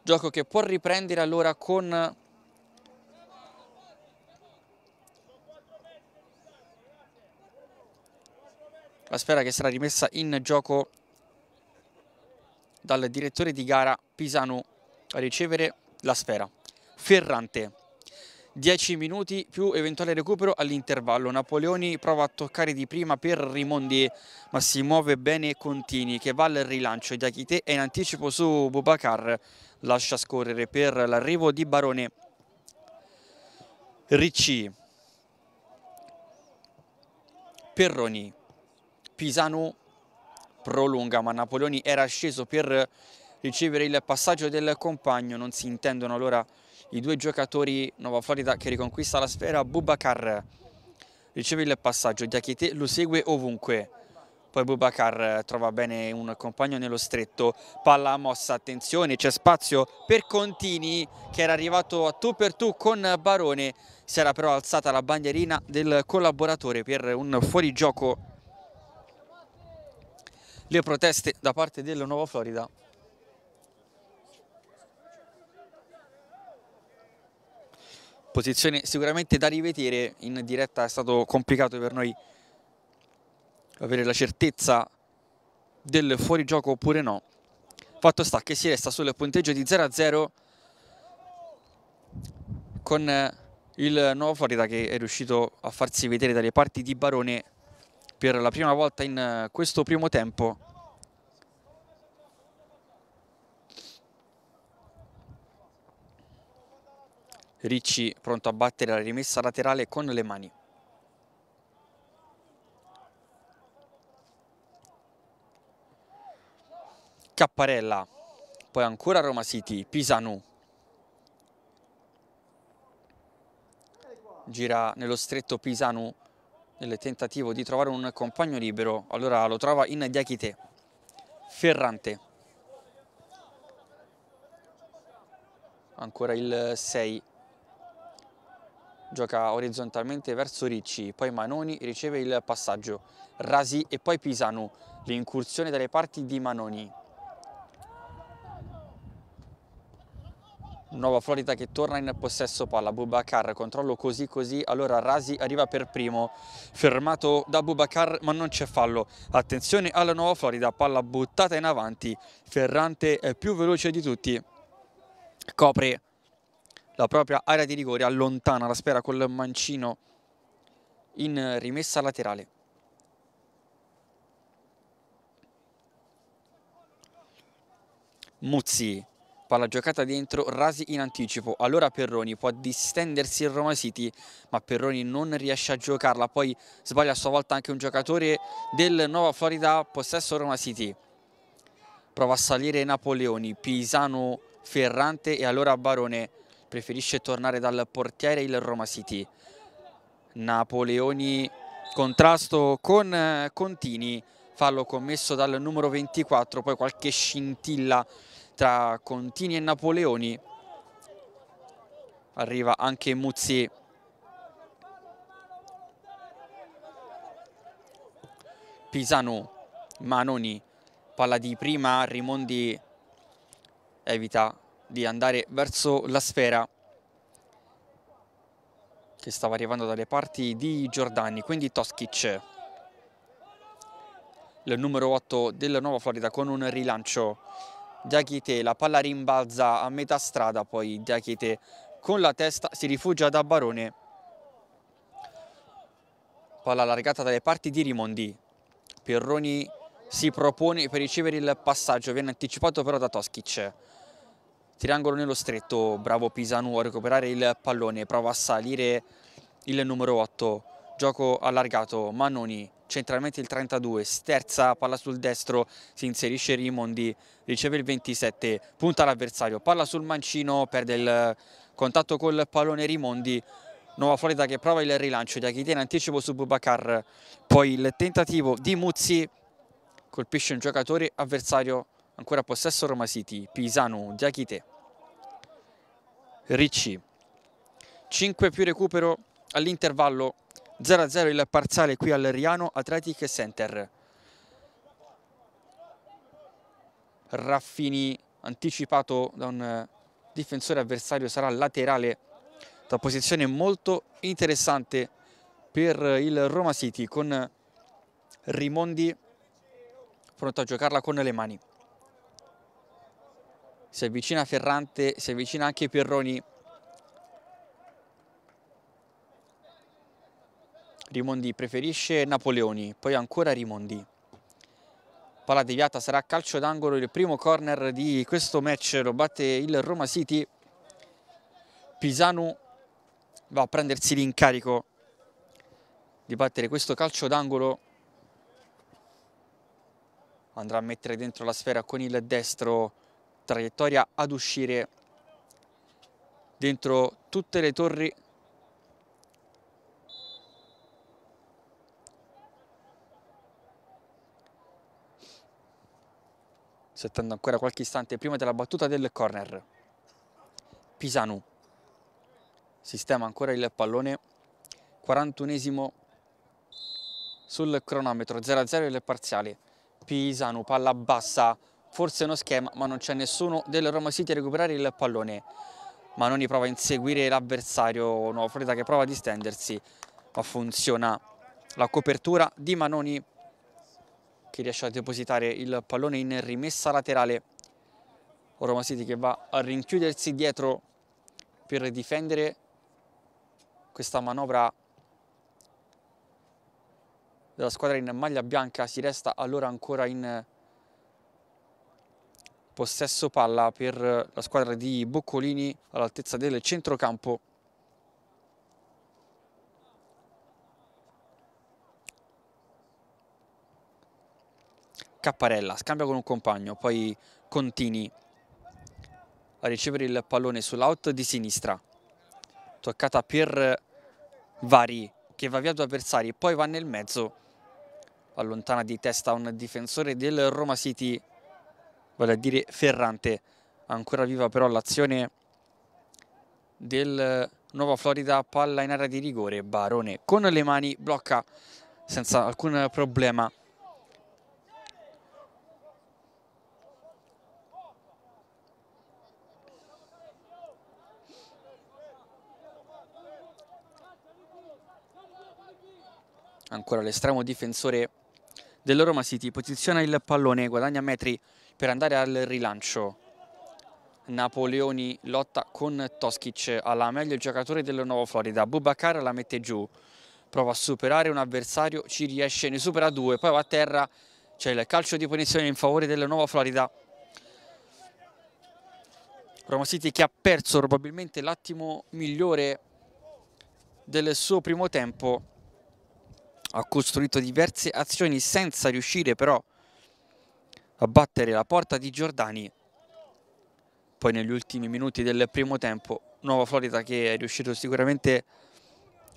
Gioco che può riprendere allora con la sfera che sarà rimessa in gioco dal direttore di gara Pisano a ricevere la sfera. Ferrante. 10 minuti più eventuale recupero all'intervallo. Napoleoni prova a toccare di prima per Rimondi, ma si muove bene Contini che va al rilancio di Achite e in anticipo su Bubacar lascia scorrere per l'arrivo di Barone. Ricci, Perroni, Pisano prolunga ma Napoleoni era sceso per ricevere il passaggio del compagno, non si intendono allora i due giocatori Nuova Florida che riconquista la sfera, Bubacar riceve il passaggio, Diachete lo segue ovunque, poi Bubacar trova bene un compagno nello stretto, palla mossa, attenzione, c'è spazio per Contini che era arrivato a tu per tu con Barone, si era però alzata la bandierina del collaboratore per un fuorigioco. Le proteste da parte del Nuova Florida posizione sicuramente da rivedere, in diretta è stato complicato per noi avere la certezza del fuorigioco oppure no. Fatto sta che si resta sul punteggio di 0-0 con il nuovo Florida che è riuscito a farsi vedere dalle parti di Barone per la prima volta in questo primo tempo. Ricci pronto a battere la rimessa laterale con le mani. Capparella, poi ancora Roma City, Pisanu. Gira nello stretto Pisanu nel tentativo di trovare un compagno libero, allora lo trova in Diachite, Ferrante. Ancora il 6 gioca orizzontalmente verso Ricci, poi Manoni riceve il passaggio, Rasi e poi Pisanu, l'incursione dalle parti di Manoni. Nuova Florida che torna in possesso palla, Bubacar, controllo così così, allora Rasi arriva per primo, fermato da Bubacar ma non c'è fallo, attenzione alla Nuova Florida, palla buttata in avanti, Ferrante è più veloce di tutti, copre la propria area di rigore, allontana la sfera col mancino in rimessa laterale. Muzzi, palla giocata dentro, Rasi in anticipo, allora Perroni può distendersi il Roma City, ma Perroni non riesce a giocarla, poi sbaglia a sua volta anche un giocatore del Nuova Florida, possesso Roma City. Prova a salire Napoleoni, Pisano ferrante e allora Barone preferisce tornare dal portiere il Roma City. Napoleoni contrasto con eh, Contini, fallo commesso dal numero 24, poi qualche scintilla tra Contini e Napoleoni. Arriva anche Muzzi. Pisano, Manoni, palla di prima, Rimondi evita di andare verso la sfera che stava arrivando dalle parti di Giordani, quindi Toskic, il numero 8 della Nuova Florida con un rilancio. Diachite, la palla rimbalza a metà strada, poi Diaghite con la testa si rifugia da Barone. Palla allargata dalle parti di Rimondi. Perroni si propone per ricevere il passaggio, viene anticipato però da Toskic. Triangolo nello stretto, bravo Pisanu a recuperare il pallone, prova a salire il numero 8, gioco allargato, Mannoni centralmente il 32, sterza palla sul destro, si inserisce Rimondi, riceve il 27, punta l'avversario, palla sul mancino, perde il contatto col pallone Rimondi, nuova folita che prova il rilancio di Achite in anticipo su Bubacar, poi il tentativo di Muzzi, colpisce un giocatore avversario ancora possesso Roma City, Pisanu, di Achite. Ricci. 5 più recupero all'intervallo 0-0 il parziale qui al Riano Athletic Center. Raffini anticipato da un eh, difensore avversario sarà laterale da posizione molto interessante per il Roma City con Rimondi pronto a giocarla con le mani si avvicina Ferrante, si avvicina anche Perroni. Rimondi preferisce Napoleoni, poi ancora Rimondi. Palla deviata sarà calcio d'angolo il primo corner di questo match, lo batte il Roma City. Pisanu va a prendersi l'incarico di battere questo calcio d'angolo. Andrà a mettere dentro la sfera con il destro traiettoria ad uscire dentro tutte le torri si ancora qualche istante prima della battuta del corner Pisanu sistema ancora il pallone 41esimo sul cronometro 0-0 il parziale Pisanu palla bassa forse uno schema, ma non c'è nessuno del Roma City a recuperare il pallone. Manoni prova a inseguire l'avversario Nuovo Freda che prova a distendersi, ma funziona la copertura di Manoni che riesce a depositare il pallone in rimessa laterale. Roma City che va a rinchiudersi dietro per difendere questa manovra della squadra in maglia bianca si resta allora ancora in possesso palla per la squadra di Boccolini all'altezza del centrocampo. Capparella scambia con un compagno, poi Contini a ricevere il pallone sull'out di sinistra. Toccata per Vari che va via due avversari, e poi va nel mezzo. Allontana di testa un difensore del Roma City vale a dire Ferrante. Ancora viva però l'azione del Nuova Florida, palla in area di rigore, Barone con le mani blocca senza alcun problema. Ancora l'estremo difensore dell'Oroma City, posiziona il pallone, guadagna metri per andare al rilancio. Napoleoni lotta con Toskic alla meglio il giocatore del Nuovo Florida. Bubacar la mette giù, prova a superare un avversario, ci riesce, ne supera due, poi va a terra, c'è il calcio di punizione in favore del Nuovo Florida. Roma City che ha perso probabilmente l'attimo migliore del suo primo tempo. Ha costruito diverse azioni senza riuscire però a battere la porta di Giordani poi negli ultimi minuti del primo tempo Nuova Florida che è riuscito sicuramente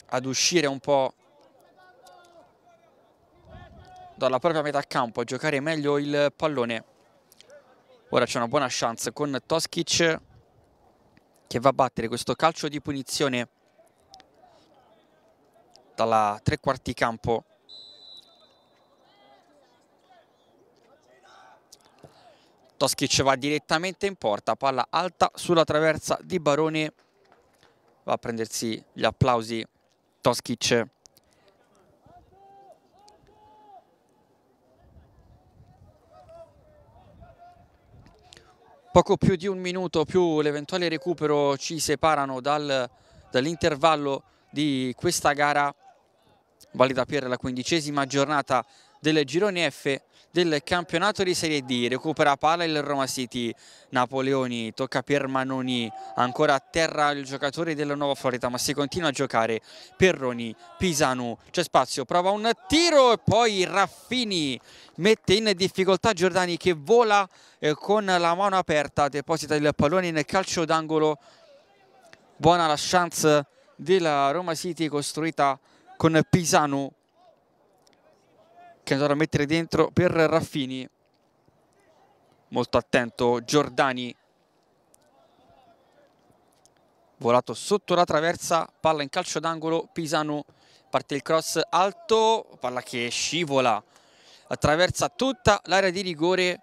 ad uscire un po' dalla propria metà campo a giocare meglio il pallone ora c'è una buona chance con Toskic che va a battere questo calcio di punizione dalla tre quarti campo Toskic va direttamente in porta, palla alta sulla traversa di Baroni, va a prendersi gli applausi Toskic. Poco più di un minuto più l'eventuale recupero ci separano dal, dall'intervallo di questa gara valida per la quindicesima giornata del girone F del campionato di Serie D. Recupera palla il Roma City. Napoleoni tocca per Manoni. Ancora a terra il giocatore della Nuova Florida, ma si continua a giocare. Perroni, Pisanu, c'è spazio, prova un tiro e poi Raffini mette in difficoltà Giordani che vola eh, con la mano aperta, deposita il pallone in calcio d'angolo. Buona la chance della Roma City costruita con Pisanu che andrà a mettere dentro per Raffini molto attento Giordani volato sotto la traversa palla in calcio d'angolo Pisano parte il cross alto palla che scivola attraversa tutta l'area di rigore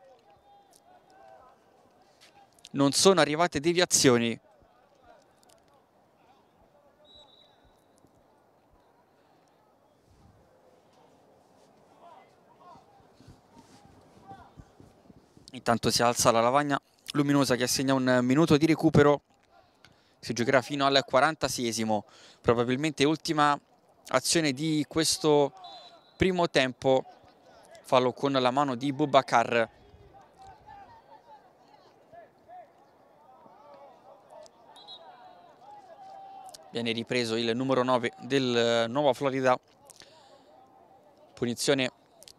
non sono arrivate deviazioni Intanto si alza la lavagna luminosa che assegna un minuto di recupero. Si giocherà fino al 46esimo, probabilmente ultima azione di questo primo tempo. Fallo con la mano di Bubacar. Viene ripreso il numero 9 del Nuova Florida. Punizione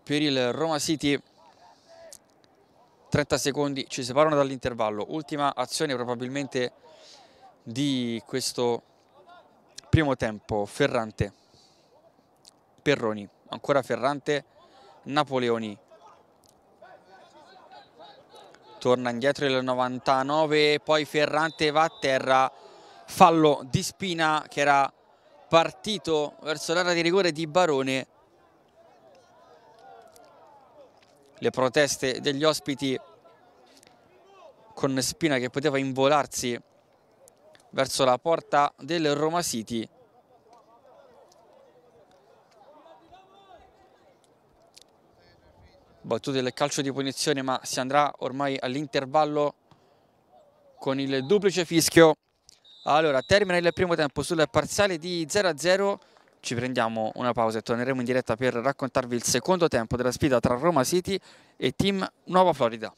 per il Roma City. 30 secondi ci separano dall'intervallo. Ultima azione probabilmente di questo primo tempo. Ferrante, Perroni, ancora Ferrante, Napoleoni. Torna indietro il 99, poi Ferrante va a terra. Fallo di Spina che era partito verso l'area di rigore di Barone le proteste degli ospiti con Spina che poteva involarsi verso la porta del Roma City. Battuto il calcio di punizione ma si andrà ormai all'intervallo con il duplice fischio. Allora, termina il primo tempo sul parziale di 0-0 ci prendiamo una pausa e torneremo in diretta per raccontarvi il secondo tempo della sfida tra Roma City e Team Nuova Florida.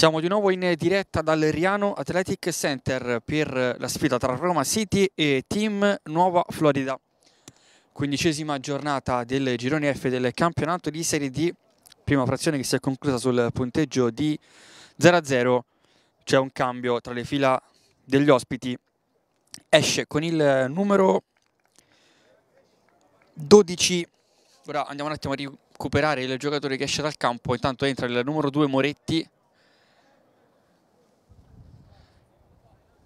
Siamo di nuovo in diretta dal Riano Athletic Center per la sfida tra Roma City e Team Nuova Florida. Quindicesima giornata del girone F del campionato di Serie D, prima frazione che si è conclusa sul punteggio di 0-0. C'è un cambio tra le fila degli ospiti. Esce con il numero 12. Ora andiamo un attimo a recuperare il giocatore che esce dal campo. Intanto entra il numero 2 Moretti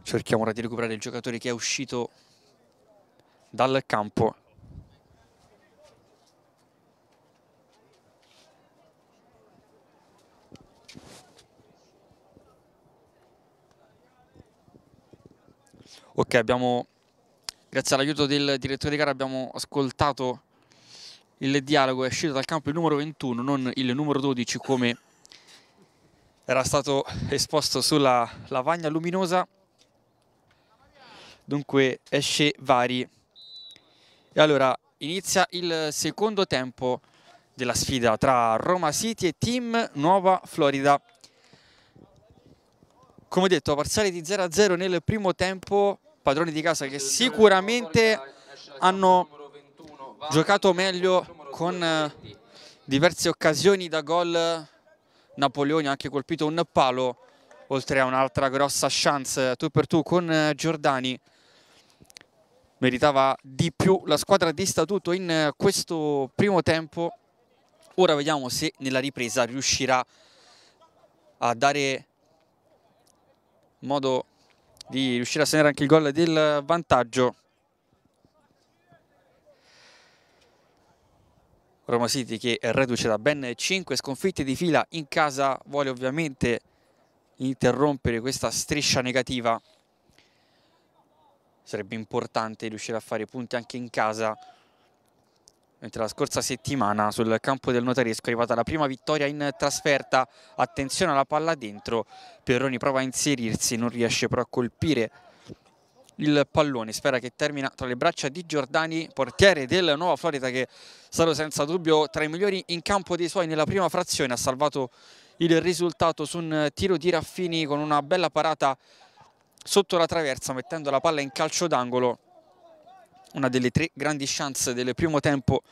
Cerchiamo ora di recuperare il giocatore che è uscito dal campo. Ok, abbiamo, grazie all'aiuto del direttore di gara abbiamo ascoltato il dialogo, è uscito dal campo il numero 21, non il numero 12 come era stato esposto sulla lavagna luminosa dunque esce Vari. E allora inizia il secondo tempo della sfida tra Roma City e Team Nuova Florida. Come detto, parziale di 0-0 nel primo tempo, padroni di casa che sicuramente hanno giocato meglio con eh, diverse occasioni da gol. Napoleone ha anche colpito un palo, oltre a un'altra grossa chance tu per tu con eh, Giordani meritava di più la squadra di Statuto in eh, questo primo tempo. Ora vediamo se nella ripresa riuscirà a dare modo di riuscire a segnare anche il gol del vantaggio. Roma City che reduce da ben 5 sconfitte di fila in casa vuole ovviamente interrompere questa striscia negativa sarebbe importante riuscire a fare punti anche in casa mentre la scorsa settimana sul campo del Notaresco è arrivata la prima vittoria in trasferta attenzione alla palla dentro Perroni prova a inserirsi non riesce però a colpire il pallone, spera che termina tra le braccia di Giordani, portiere del Nuova Florida che è stato senza dubbio tra i migliori in campo dei suoi nella prima frazione, ha salvato il risultato su un tiro di Raffini con una bella parata sotto la traversa mettendo la palla in calcio d'angolo una delle tre grandi chance del primo tempo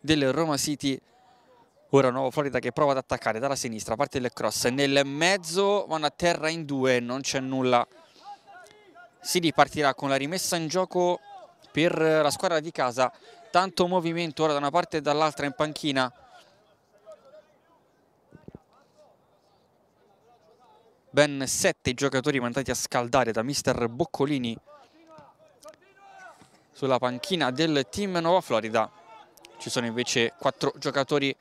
del Roma City ora Nuovo Florida che prova ad attaccare dalla sinistra parte del cross nel mezzo vanno a terra in due non c'è nulla si ripartirà con la rimessa in gioco per la squadra di casa tanto movimento ora da una parte e dall'altra in panchina ben sette giocatori mandati a scaldare da mister Boccolini sulla panchina del team Nuova Florida. Ci sono invece quattro giocatori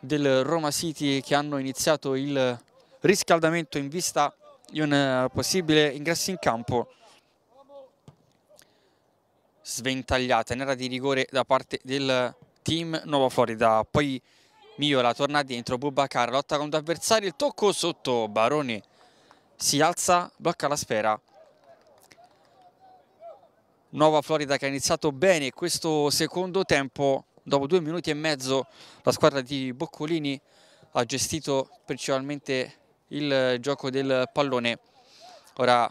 del Roma City che hanno iniziato il riscaldamento in vista di un eh, possibile ingresso in campo. Sventagliata in era di rigore da parte del team Nuova Florida. Poi Miola torna dentro, Bubacar lotta contro avversario, il tocco sotto Baroni si alza, blocca la sfera. Nuova Florida che ha iniziato bene questo secondo tempo, dopo due minuti e mezzo la squadra di Boccolini ha gestito principalmente il gioco del pallone. Ora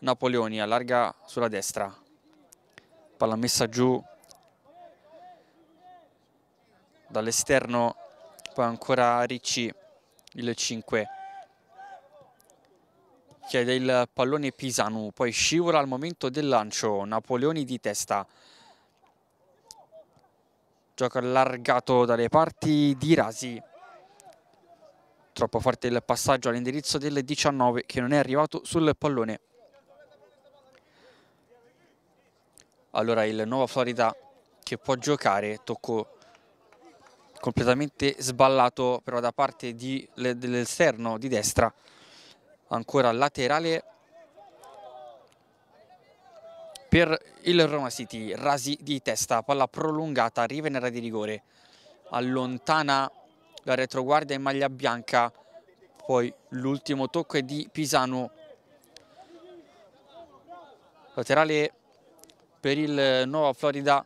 Napoleoni allarga sulla destra, palla messa giù dall'esterno, poi ancora Ricci il 5 chiede il pallone Pisanu, poi scivola al momento del lancio, Napoleoni di testa. Gioco allargato dalle parti di Rasi. Troppo forte il passaggio all'indirizzo del 19 che non è arrivato sul pallone. Allora il Nuova Florida che può giocare, tocco completamente sballato però da parte dell'esterno di destra ancora laterale per il Roma City, Rasi di testa, palla prolungata, Rivenera di rigore, allontana la retroguardia in maglia bianca, poi l'ultimo tocco è di Pisano, laterale per il Nuova Florida,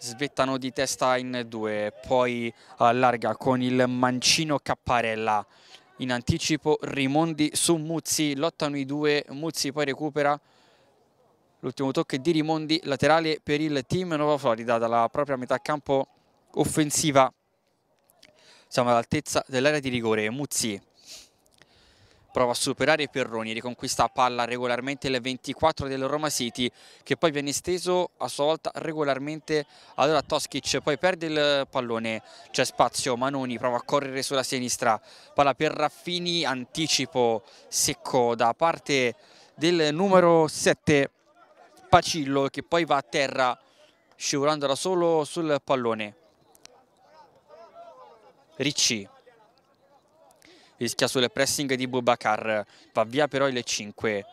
svettano di testa in due, poi allarga con il mancino Capparella, in anticipo Rimondi su Muzzi, lottano i due, Muzzi poi recupera l'ultimo tocco di Rimondi, laterale per il team Nuova Florida dalla propria metà campo offensiva, siamo all'altezza dell'area di rigore, Muzzi prova a superare Perroni, riconquista a palla regolarmente il 24 del Roma City che poi viene esteso a sua volta regolarmente allora Toskic poi perde il pallone, c'è spazio, Manoni prova a correre sulla sinistra, palla per Raffini, anticipo secco da parte del numero 7 Pacillo che poi va a terra scivolando da solo sul pallone. Ricci rischia solo il pressing di Bubacar, va via però il 5,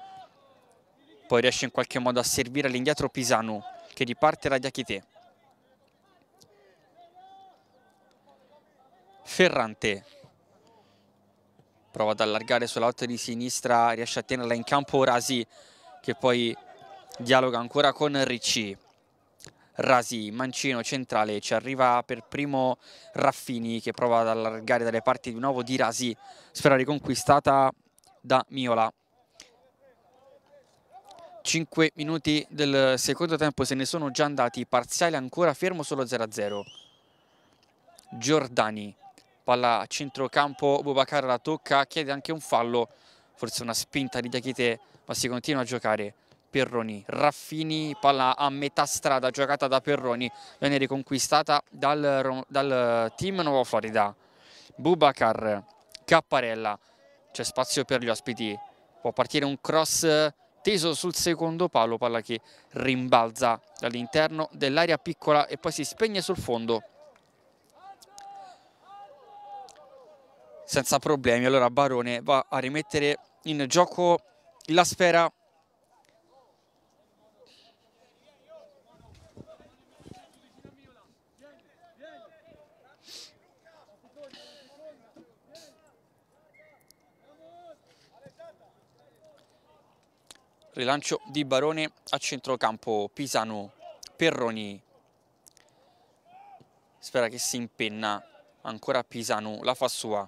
poi riesce in qualche modo a servire all'indietro Pisanu che riparte da Diachite. Ferrante prova ad allargare sulla lotta di sinistra, riesce a tenerla in campo Rasi che poi dialoga ancora con Ricci. Rasi, mancino centrale, ci arriva per primo Raffini che prova ad allargare dalle parti di nuovo di Rasi, sfera riconquistata da Miola. 5 minuti del secondo tempo se ne sono già andati, parziale ancora fermo solo 0-0. Giordani, palla a centrocampo, Bubacar la tocca, chiede anche un fallo, forse una spinta di Dachite, ma si continua a giocare. Perroni, Raffini, palla a metà strada giocata da Perroni, viene riconquistata dal, dal team Nuova Florida, Bubacar, Capparella, c'è spazio per gli ospiti, può partire un cross teso sul secondo palo, palla che rimbalza dall'interno dell'area piccola e poi si spegne sul fondo. Senza problemi, allora Barone va a rimettere in gioco la sfera Rilancio di Barone a centrocampo Pisano Perroni. Spera che si impenna ancora Pisano, la fa sua.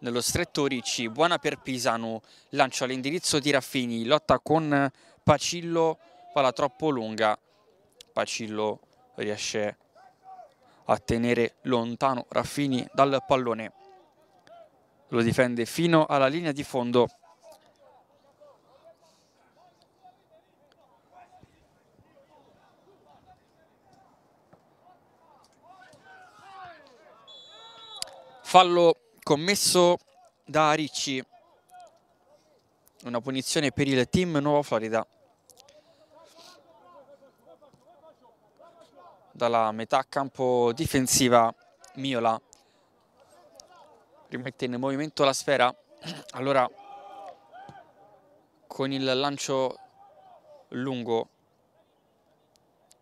Nello stretto Ricci, buona per Pisano, lancio all'indirizzo di Raffini, lotta con Pacillo, palla troppo lunga. Pacillo riesce a tenere lontano Raffini dal pallone. Lo difende fino alla linea di fondo. fallo commesso da Ricci una punizione per il team Nuova Florida dalla metà campo difensiva Miola rimette in movimento la sfera allora con il lancio lungo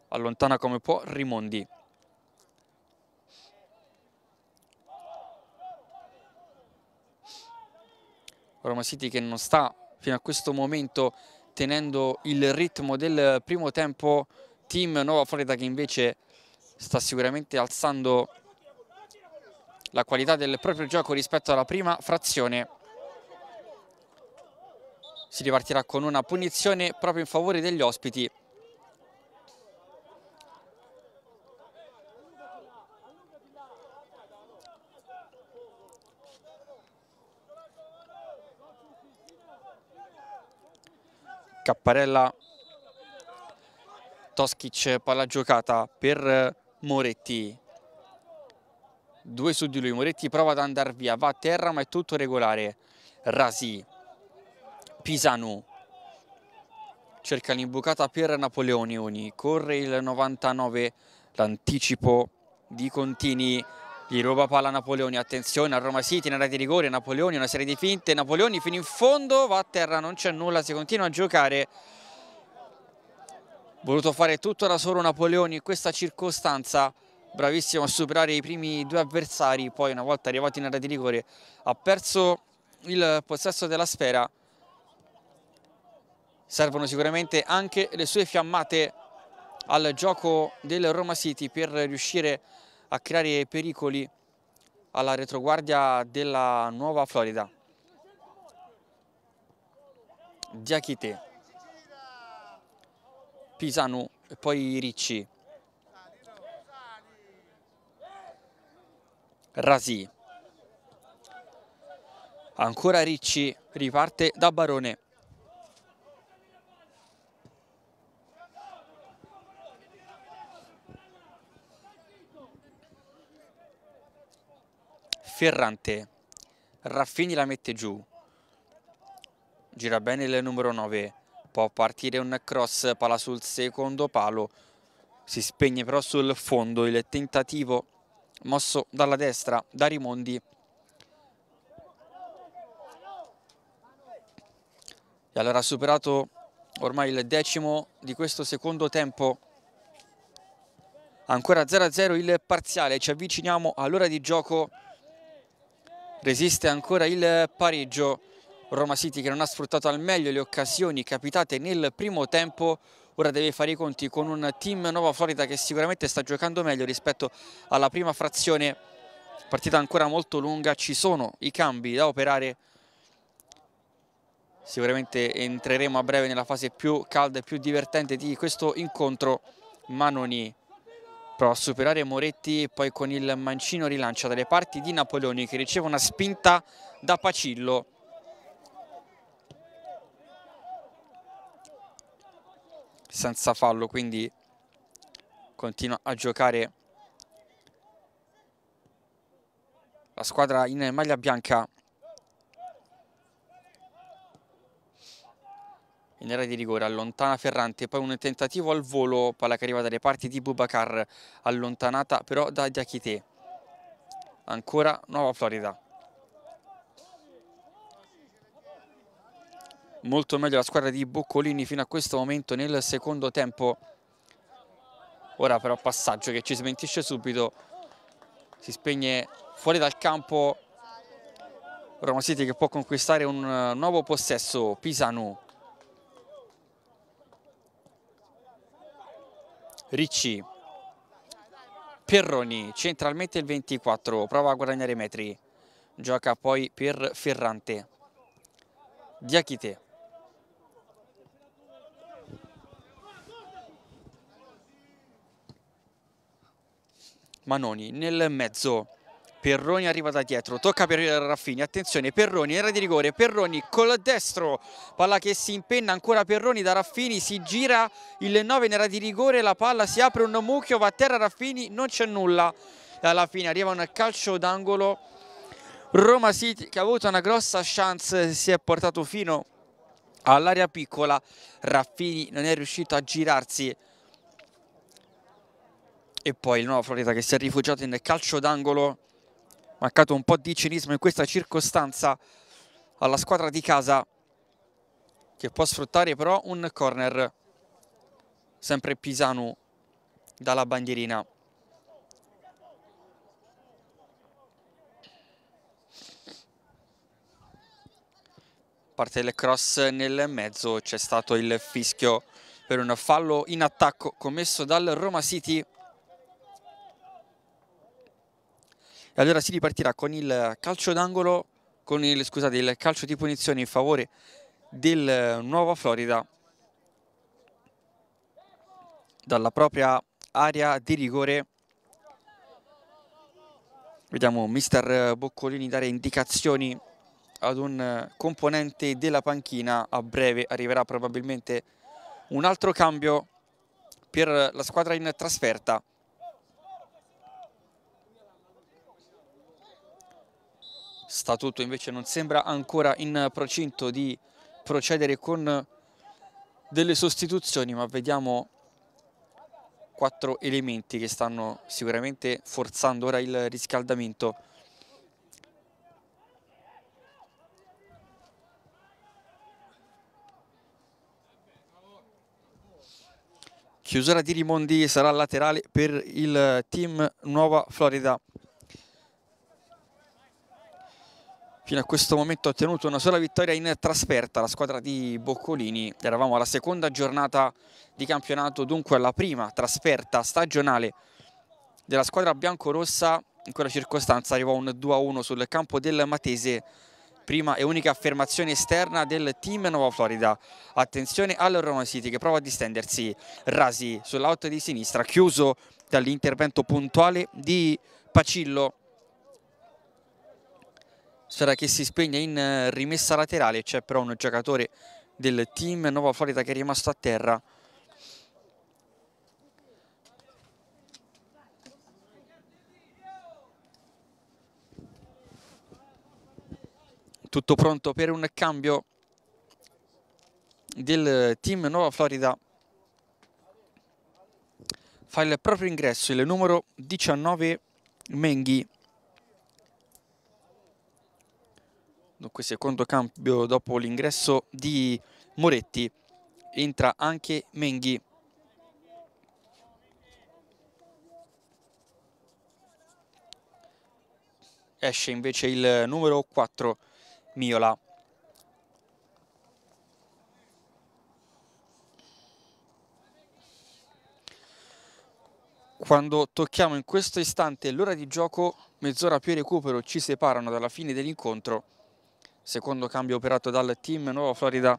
allontana come può Rimondi Roma City che non sta fino a questo momento tenendo il ritmo del primo tempo team Nuova Florida che invece sta sicuramente alzando la qualità del proprio gioco rispetto alla prima frazione si ripartirà con una punizione proprio in favore degli ospiti Capparella, Toskic, palla giocata per Moretti. Due su di lui, Moretti prova ad andare via, va a terra ma è tutto regolare. Rasi, Pisanu, cerca l'imbucata per Napoleoni corre il 99, l'anticipo di Contini gli ruba palla Napoleoni, attenzione a Roma City, in area di rigore, Napoleoni, una serie di finte, Napoleoni fino in fondo, va a terra, non c'è nulla, si continua a giocare. Voluto fare tutto da solo Napoleoni in questa circostanza, bravissimo a superare i primi due avversari, poi una volta arrivato in area di rigore ha perso il possesso della sfera. Servono sicuramente anche le sue fiammate al gioco del Roma City per riuscire a a creare pericoli alla retroguardia della Nuova Florida. Diachite, Pisanu e poi Ricci. Rasi. Ancora Ricci riparte da Barone. Ferrante, Raffini la mette giù, gira bene il numero 9, può partire un cross, pala sul secondo palo, si spegne però sul fondo il tentativo mosso dalla destra da Rimondi. E allora ha superato ormai il decimo di questo secondo tempo. Ancora 0-0 il parziale, ci avviciniamo all'ora di gioco resiste ancora il pareggio. Roma City che non ha sfruttato al meglio le occasioni capitate nel primo tempo ora deve fare i conti con un team Nuova Florida che sicuramente sta giocando meglio rispetto alla prima frazione partita ancora molto lunga ci sono i cambi da operare sicuramente entreremo a breve nella fase più calda e più divertente di questo incontro Manoni prova a superare Moretti poi con il mancino rilancia dalle parti di Napoleoni che riceve una spinta da Pacillo senza fallo quindi continua a giocare la squadra in maglia bianca in area di rigore allontana Ferrante, poi un tentativo al volo, palla che arriva dalle parti di Bubacar, allontanata però da Diachite. Ancora Nuova Florida. Molto meglio la squadra di Boccolini fino a questo momento nel secondo tempo. Ora però passaggio che ci smentisce subito. Si spegne fuori dal campo Roma City che può conquistare un eh, nuovo possesso. Pisanu Ricci, Perroni, centralmente il 24, prova a guadagnare i metri, gioca poi per Ferrante, Diachite. Manoni nel mezzo Perroni arriva da dietro, tocca per Raffini, attenzione Perroni, era di rigore, Perroni col destro, palla che si impenna ancora Perroni da Raffini, si gira il 9 era di rigore, la palla si apre un mucchio, va a terra Raffini, non c'è nulla, alla fine arriva un calcio d'angolo, Roma City che ha avuto una grossa chance, si è portato fino all'area piccola, Raffini non è riuscito a girarsi, e poi il nuovo Florida che si è rifugiato in calcio d'angolo mancato un po' di cinismo in questa circostanza alla squadra di casa che può sfruttare però un corner sempre Pisanu dalla bandierina parte del cross nel mezzo c'è stato il fischio per un fallo in attacco commesso dal Roma City E allora si ripartirà con il calcio d'angolo, con il, scusate, il calcio di punizione in favore del eh, Nuova Florida dalla propria area di rigore. Vediamo mister Boccolini dare indicazioni ad un eh, componente della panchina. A breve arriverà probabilmente un altro cambio per la squadra in trasferta. Statuto invece non sembra ancora in procinto di procedere con delle sostituzioni, ma vediamo quattro elementi che stanno sicuramente forzando ora il riscaldamento. Chiusura di Rimondi sarà laterale per il team Nuova Florida. Fino a questo momento ha ottenuto una sola vittoria in trasferta la squadra di Boccolini. Eravamo alla seconda giornata di campionato, dunque alla prima trasferta stagionale della squadra biancorossa. In quella circostanza arrivò un 2-1 sul campo del Matese, prima e unica affermazione esterna del team Nuova Florida. Attenzione al Roma City che prova a distendersi. Rasi sull'out di sinistra, chiuso dall'intervento puntuale di Pacillo sfera che si spegne in eh, rimessa laterale, c'è però un giocatore del team Nuova Florida che è rimasto a terra. Tutto pronto per un cambio del team Nuova Florida. Fa il proprio ingresso il numero 19 Menghi. Dunque secondo cambio dopo l'ingresso di Moretti entra anche Menghi. Esce invece il numero 4 Miola. Quando tocchiamo in questo istante l'ora di gioco, mezz'ora più recupero ci separano dalla fine dell'incontro secondo cambio operato dal team Nuova Florida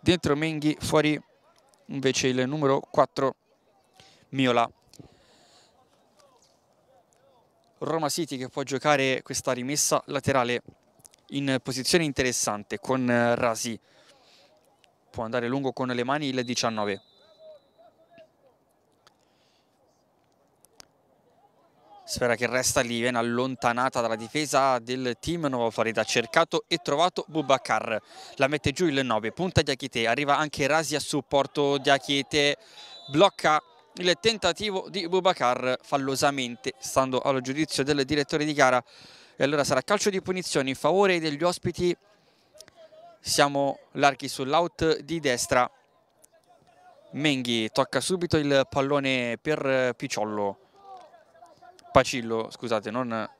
dentro Menghi, fuori invece il numero 4 Miola. Roma City che può giocare questa rimessa laterale in posizione interessante con eh, Rasi. Può andare lungo con le mani il 19. Sfera che resta lì, viene allontanata dalla difesa del team Nuova Florida. Ha cercato e trovato Bubacar. La mette giù il 9, punta di Achite. Arriva anche Rasi a supporto di Achite. Blocca il tentativo di Bubacar fallosamente, stando al giudizio del direttore di gara. E allora sarà calcio di punizione in favore degli ospiti. Siamo larghi sull'out di destra. Menghi tocca subito il pallone per Picciollo Pacillo, scusate, non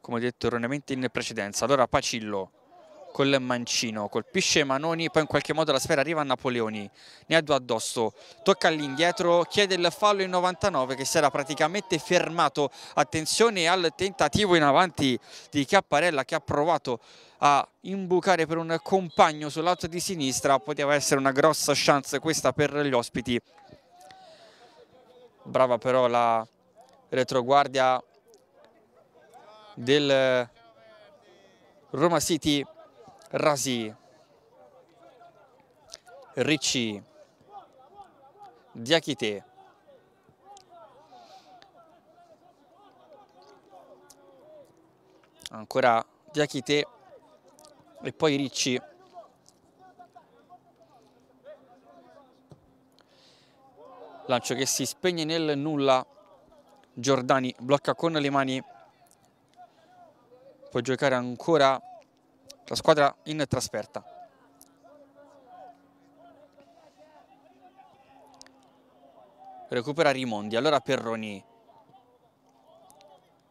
come detto erroneamente in precedenza. Allora Pacillo col mancino, colpisce Manoni, poi in qualche modo la sfera arriva a Napoleoni, ne ha due addosso, tocca all'indietro, chiede il fallo in 99 che si era praticamente fermato, attenzione al tentativo in avanti di Chiapparella che ha provato a imbucare per un compagno sul lato di sinistra, poteva essere una grossa chance questa per gli ospiti brava però la retroguardia del Roma City Rasi Ricci Diachite ancora Diachite e poi Ricci lancio che si spegne nel nulla Giordani blocca con le mani può giocare ancora la squadra in trasferta recupera Rimondi allora Perroni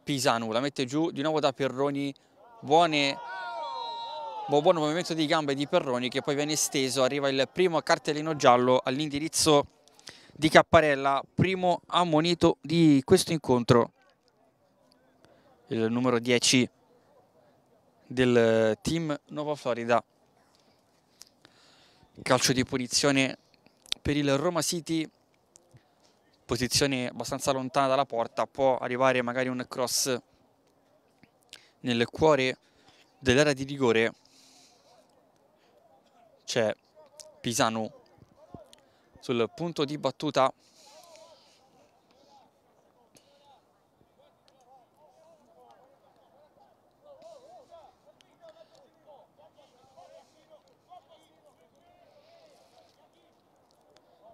Pisanu la mette giù di nuovo da Perroni buone buon movimento di gambe di Perroni che poi viene esteso arriva il primo cartellino giallo all'indirizzo di Capparella, primo ammonito di questo incontro. Il numero 10 del team Nova Florida. Calcio di punizione per il Roma City, posizione abbastanza lontana dalla porta, può arrivare magari un cross nel cuore dell'area di rigore. C'è Pisano sul punto di battuta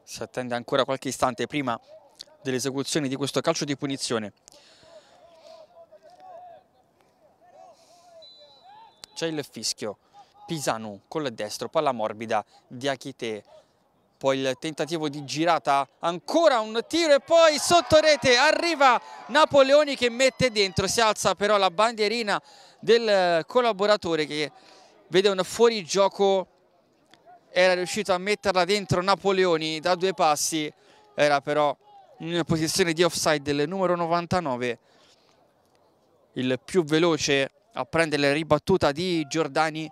si attende ancora qualche istante prima dell'esecuzione di questo calcio di punizione. C'è il fischio, Pisanu con il destro, palla morbida di Achite poi il tentativo di girata, ancora un tiro e poi sotto rete arriva Napoleoni che mette dentro, si alza però la bandierina del eh, collaboratore che vede un fuorigioco, era riuscito a metterla dentro Napoleoni da due passi, era però in posizione di offside del numero 99, il più veloce a prendere la ribattuta di Giordani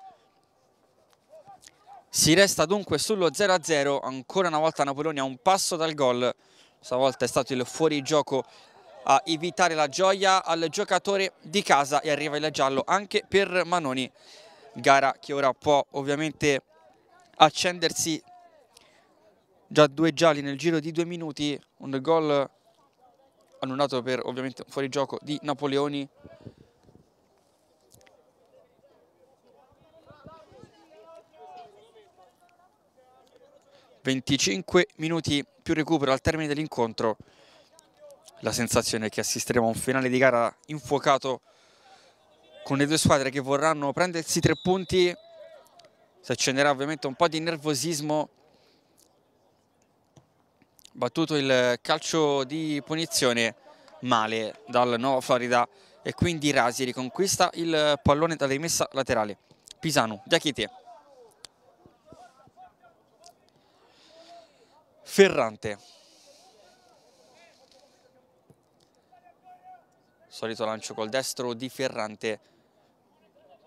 si resta dunque sullo 0-0, ancora una volta Napoleone a un passo dal gol, stavolta è stato il fuorigioco a evitare la gioia al giocatore di casa e arriva il giallo anche per Manoni, gara che ora può ovviamente accendersi già due gialli nel giro di due minuti, un gol annullato per ovviamente un fuorigioco di Napoleoni 25 minuti più recupero al termine dell'incontro. La sensazione è che assisteremo a un finale di gara infuocato con le due squadre che vorranno prendersi tre punti. Si accenderà ovviamente un po' di nervosismo. Battuto il calcio di punizione male dal Nuova Florida e quindi Rasi riconquista il pallone dalla rimessa laterale. Pisano, Diachite Ferrante. Solito lancio col destro di Ferrante.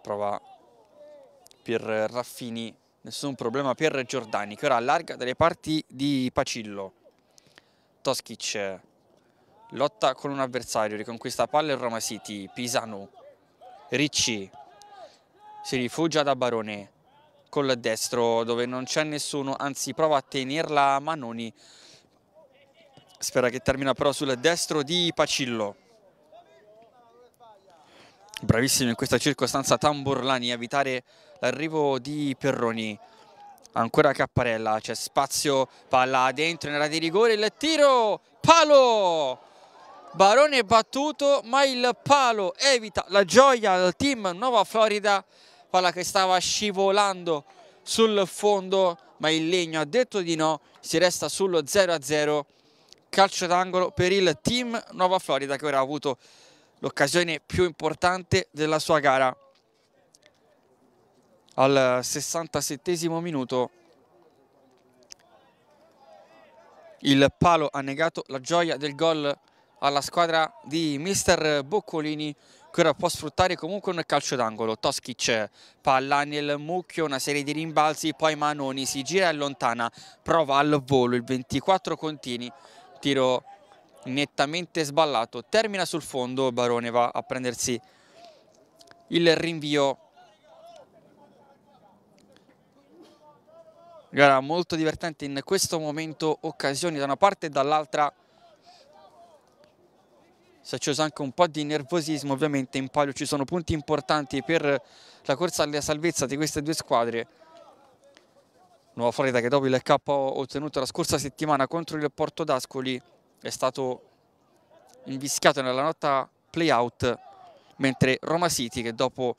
Prova per Raffini. Nessun problema per Giordani che ora allarga dalle parti di Pacillo. Toskic lotta con un avversario, riconquista palla il Roma City. Pisano, Ricci si rifugia da Barone col destro dove non c'è nessuno, anzi prova a tenerla Manoni, spera che termina però sul destro di Pacillo. Bravissimo in questa circostanza Tamburlani a evitare l'arrivo di Perroni. Ancora Capparella, c'è spazio, palla dentro in area di rigore, il tiro, palo! Barone battuto, ma il palo evita la gioia al team Nuova Florida palla che stava scivolando sul fondo ma il legno ha detto di no, si resta sullo 0-0 calcio d'angolo per il team Nuova Florida che ora ha avuto l'occasione più importante della sua gara al 67 minuto il palo ha negato la gioia del gol alla squadra di mister Boccolini che ora può sfruttare comunque un calcio d'angolo. Toskic palla nel mucchio, una serie di rimbalzi, poi Manoni si gira e allontana, prova al volo il 24 Contini, tiro nettamente sballato, termina sul fondo, Barone va a prendersi il rinvio. Gara molto divertente in questo momento, occasioni da una parte e dall'altra si è acceso anche un po' di nervosismo, ovviamente in palio ci sono punti importanti per la corsa alla salvezza di queste due squadre. Nuova Florida che dopo il KO ottenuto la scorsa settimana contro il Porto d'Ascoli è stato invischiato nella lotta playout, mentre Roma City che dopo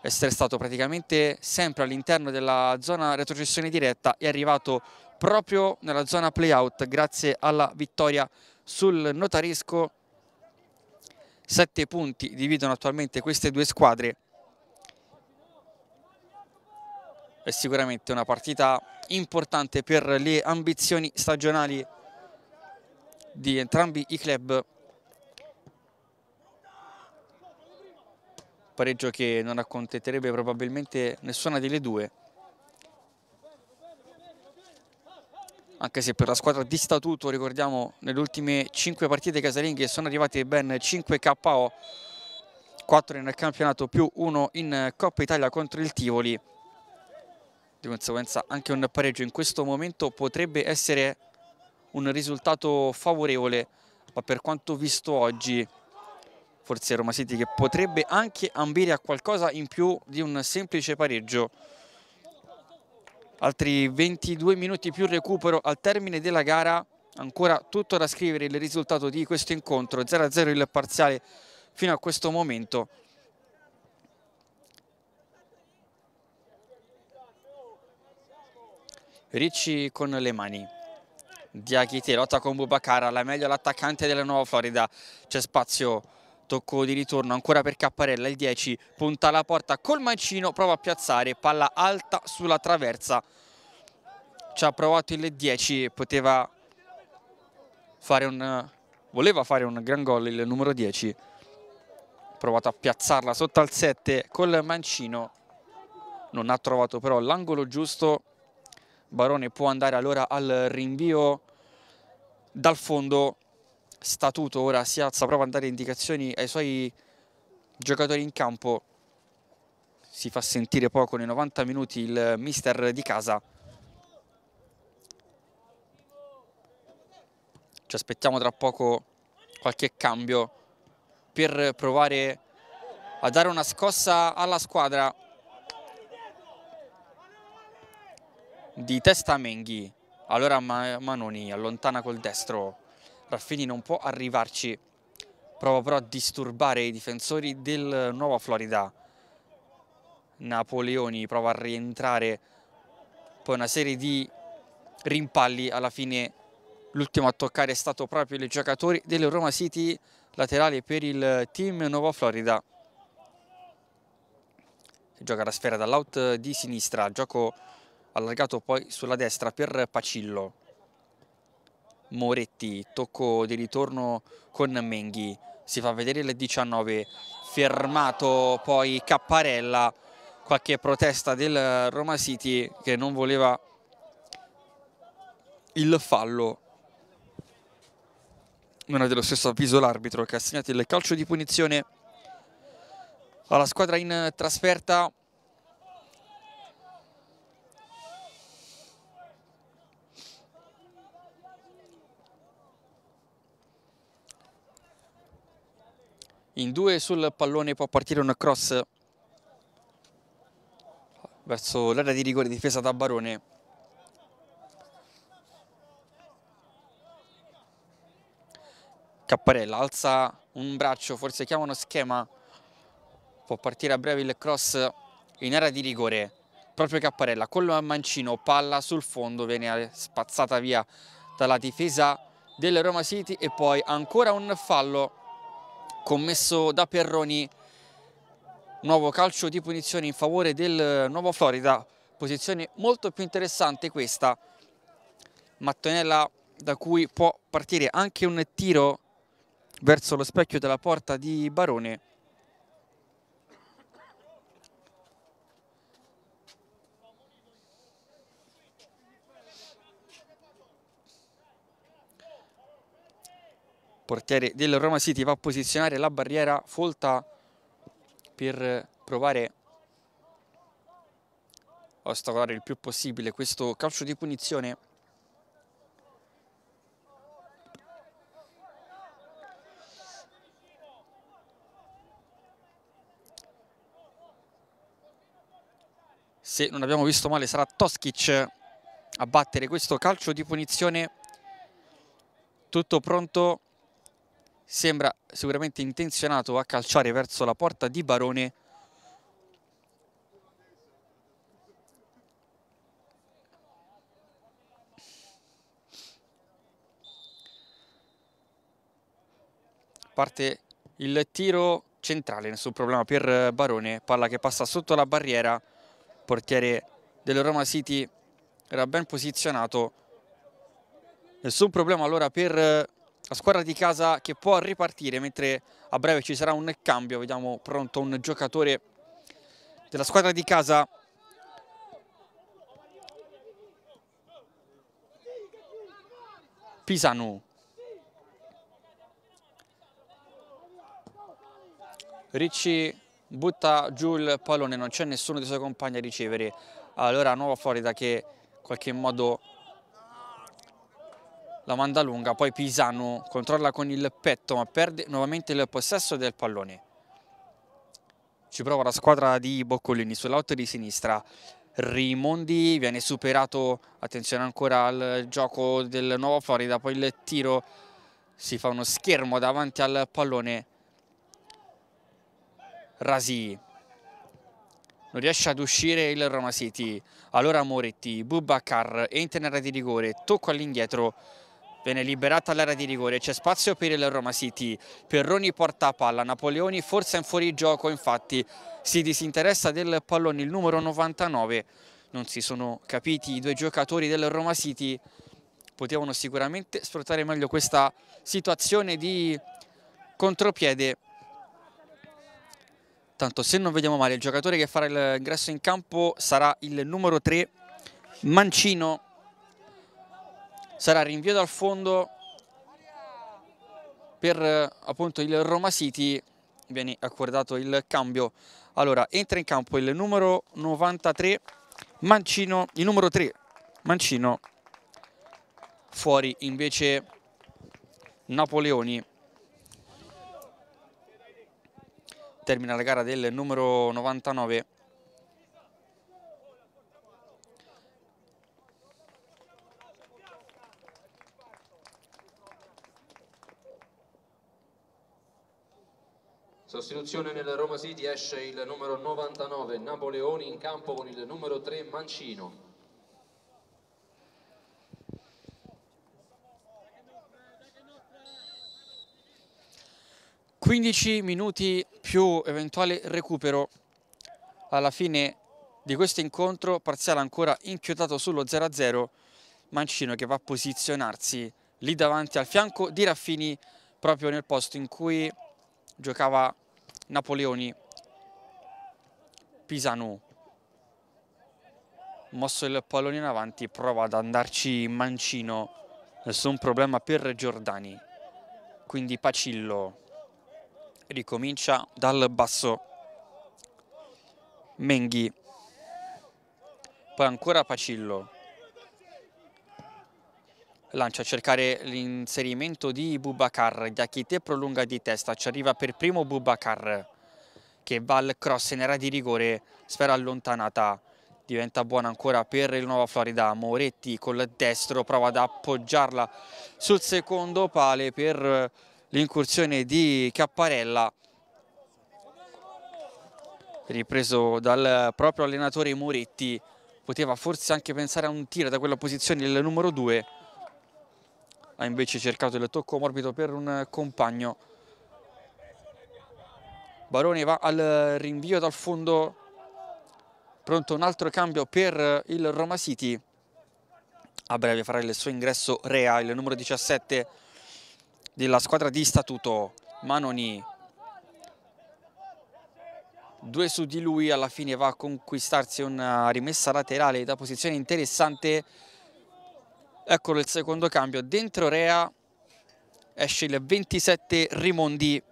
essere stato praticamente sempre all'interno della zona retrocessione diretta è arrivato proprio nella zona playout grazie alla vittoria sul notarisco Sette punti dividono attualmente queste due squadre. È sicuramente una partita importante per le ambizioni stagionali di entrambi i club. Pareggio che non accontenterebbe probabilmente nessuna delle due. anche se per la squadra di statuto ricordiamo nelle ultime 5 partite casalinghe sono arrivate ben 5 KO 4 nel campionato più 1 in Coppa Italia contro il Tivoli di conseguenza anche un pareggio in questo momento potrebbe essere un risultato favorevole ma per quanto visto oggi forse Roma City che potrebbe anche ambire a qualcosa in più di un semplice pareggio altri 22 minuti più recupero al termine della gara ancora tutto da scrivere il risultato di questo incontro 0-0 il parziale fino a questo momento Ricci con le mani Diachite lotta con Bubacara la meglio l'attaccante della Nuova Florida c'è spazio tocco di ritorno ancora per Capparella, il 10 punta alla porta col mancino, prova a piazzare, palla alta sulla traversa. Ci ha provato il 10, poteva fare un, voleva fare un gran gol il numero 10. ha Provato a piazzarla sotto al 7 col mancino, non ha trovato però l'angolo giusto. Barone può andare allora al rinvio dal fondo statuto ora si alza prova a dare indicazioni ai suoi giocatori in campo si fa sentire poco nei 90 minuti il mister di casa ci aspettiamo tra poco qualche cambio per provare a dare una scossa alla squadra di testa Menghi allora Manoni allontana col destro Raffini non può arrivarci, prova però a disturbare i difensori del Nuova Florida. Napoleoni prova a rientrare, poi una serie di rimpalli alla fine l'ultimo a toccare è stato proprio i giocatori del Roma City laterale per il team Nuova Florida gioca la sfera dall'out di sinistra gioco allargato poi sulla destra per Pacillo Moretti, tocco di ritorno con Menghi, si fa vedere il 19, fermato poi Capparella, qualche protesta del Roma City che non voleva il fallo. Non è dello stesso avviso l'arbitro che ha segnato il calcio di punizione alla squadra in trasferta in due sul pallone può partire un cross verso l'area di rigore difesa da Barone Capparella alza un braccio forse chiama uno schema può partire a breve il cross in area di rigore proprio Capparella con mancino palla sul fondo viene spazzata via dalla difesa del Roma City e poi ancora un fallo commesso da Perroni nuovo calcio di punizione in favore del Nuovo Florida posizione molto più interessante questa Mattonella da cui può partire anche un tiro verso lo specchio della porta di Barone portiere del Roma City va a posizionare la barriera folta per provare a ostacolare il più possibile questo calcio di punizione se non abbiamo visto male sarà Toskic a battere questo calcio di punizione tutto pronto sembra sicuramente intenzionato a calciare verso la porta di Barone parte il tiro centrale, nessun problema per Barone, palla che passa sotto la barriera, portiere del Roma City era ben posizionato, nessun problema allora per la squadra di casa che può ripartire mentre a breve ci sarà un cambio, vediamo pronto un giocatore della squadra di casa Pisanu Ricci butta giù il pallone, non c'è nessuno dei suoi compagni a ricevere allora Nuova Florida che in qualche modo la manda lunga, poi Pisano controlla con il petto ma perde nuovamente il possesso del pallone. Ci prova la squadra di Boccolini sull'auto di sinistra. Rimondi viene superato, attenzione ancora al gioco del Nuovo Florida, poi il tiro si fa uno schermo davanti al pallone. Rasi non riesce ad uscire il Roma City. Allora Moretti, Bubacar, entra in area di rigore, tocco all'indietro Viene liberata l'area di rigore, c'è spazio per il Roma City. Perroni porta a palla, Napoleoni forse è in fuorigioco, infatti si disinteressa del pallone il numero 99. Non si sono capiti i due giocatori del Roma City. Potevano sicuramente sfruttare meglio questa situazione di contropiede. Tanto se non vediamo male, il giocatore che farà l'ingresso in campo sarà il numero 3, Mancino sarà rinvio dal fondo per eh, appunto il Roma City viene accordato il cambio allora entra in campo il numero 93 Mancino il numero 3 Mancino fuori invece Napoleoni termina la gara del numero 99 Sostituzione nel Roma City esce il numero 99 Napoleoni in campo con il numero 3 Mancino. Quindici minuti più eventuale recupero alla fine di questo incontro, parziale ancora inchiodato sullo 0-0, Mancino che va a posizionarsi lì davanti al fianco di Raffini proprio nel posto in cui giocava Napoleoni, Pisanu. mosso il pallone in avanti prova ad andarci mancino nessun problema per Giordani quindi Pacillo ricomincia dal basso Menghi poi ancora Pacillo lancia a cercare l'inserimento di Bubacar, Diakite prolunga di testa, ci arriva per primo Bubacar che va al cross in era di rigore, sfera allontanata, diventa buona ancora per il Nuova Florida, Moretti col destro prova ad appoggiarla sul secondo pale per l'incursione di Capparella ripreso dal proprio allenatore Moretti poteva forse anche pensare a un tiro da quella posizione il numero 2 ha invece cercato il tocco morbido per un compagno. Barone va al rinvio dal fondo, pronto un altro cambio per il Roma City. A breve farà il suo ingresso Rea, il numero 17 della squadra di statuto. Manoni due su di lui alla fine va a conquistarsi una rimessa laterale da posizione interessante Eccolo il secondo cambio, dentro Rea, esce il 27 Rimondi.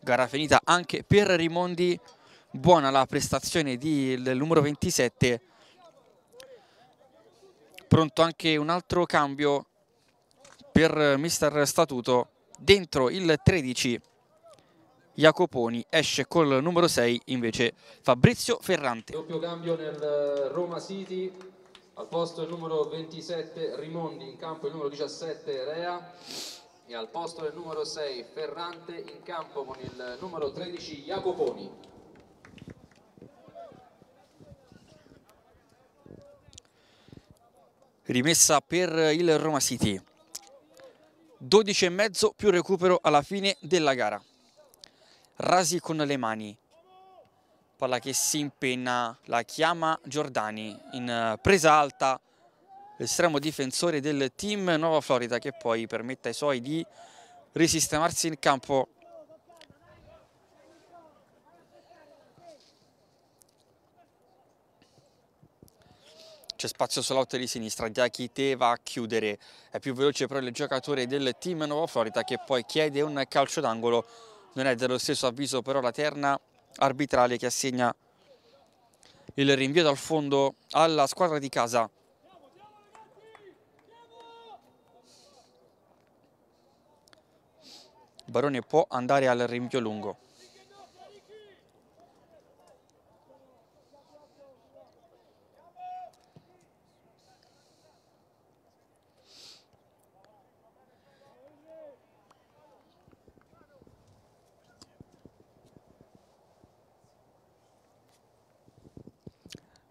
Gara finita anche per Rimondi, buona la prestazione di, del numero 27. Pronto anche un altro cambio per Mister Statuto, dentro il 13 Jacoponi, esce col numero 6 invece Fabrizio Ferrante. Doppio cambio nel eh, Roma City, al posto il numero 27 Rimondi, in campo il numero 17 Rea e al posto del numero 6 Ferrante in campo con il numero 13 Jacoponi. Rimessa per il Roma City. 12 e mezzo più recupero alla fine della gara rasi con le mani. Palla che si impenna, la chiama Giordani in eh, presa alta, L'estremo difensore del team Nuova Florida che poi permette ai suoi di risistemarsi in campo. c'è spazio sull'auto di sinistra, Diakite va a chiudere, è più veloce però il giocatore del team Nuova Florida che poi chiede un calcio d'angolo non è dello stesso avviso però la terna arbitrale che assegna il rinvio dal fondo alla squadra di casa. Barone può andare al rinvio lungo.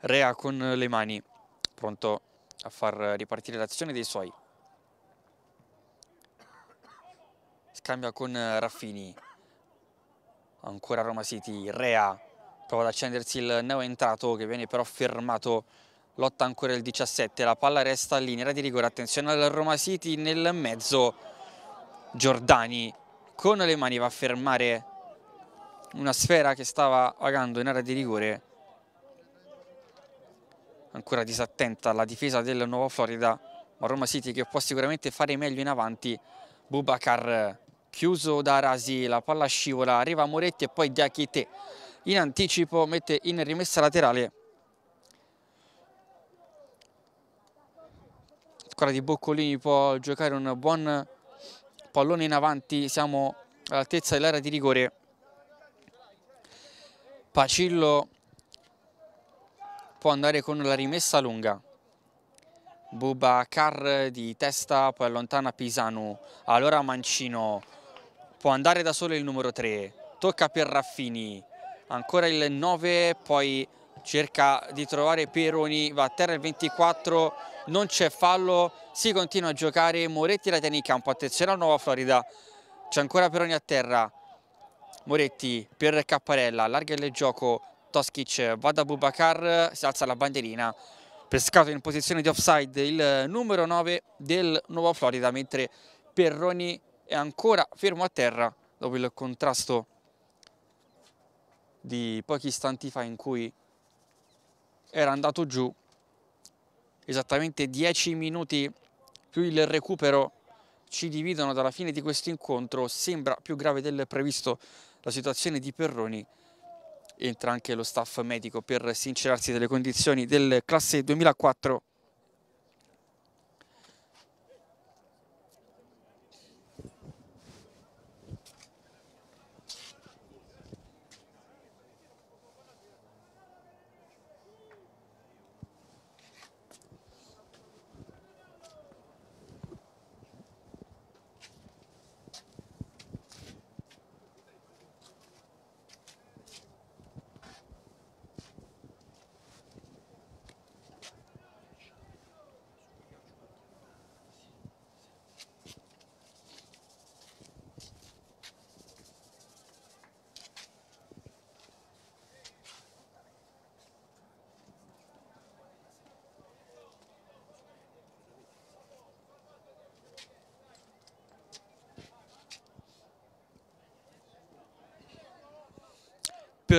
Rea con le mani, pronto a far ripartire l'azione dei suoi. Scambia con Raffini, ancora Roma City, Rea prova ad accendersi il neo entrato che viene però fermato lotta ancora il 17, la palla resta lì, nera di rigore, attenzione al Roma City nel mezzo, Giordani con le mani va a fermare una sfera che stava vagando in area di rigore ancora disattenta alla difesa del Nuova Florida, ma Roma City che può sicuramente fare meglio in avanti. Bubacar chiuso da Rasi, la palla scivola, arriva Moretti e poi Diachite in anticipo mette in rimessa laterale. La squadra di Boccolini può giocare un buon pallone in avanti, siamo all'altezza dell'area di rigore. Pacillo può andare con la rimessa lunga. Bubakar di testa, poi allontana Pisanu. Allora Mancino può andare da solo il numero 3. Tocca per Raffini. Ancora il 9, poi cerca di trovare Peroni, va a terra il 24, non c'è fallo, si continua a giocare, Moretti la tiene in campo, attenzione alla Nuova Florida, c'è ancora Peroni a terra, Moretti per Capparella, allarga il gioco Toskic va da Bubakar, si alza la bandierina, pescato in posizione di offside il numero 9 del Nuovo Florida, mentre Perroni è ancora fermo a terra dopo il contrasto di pochi istanti fa in cui era andato giù esattamente 10 minuti più il recupero ci dividono dalla fine di questo incontro sembra più grave del previsto la situazione di Perroni entra anche lo staff medico per sincerarsi delle condizioni del classe 2004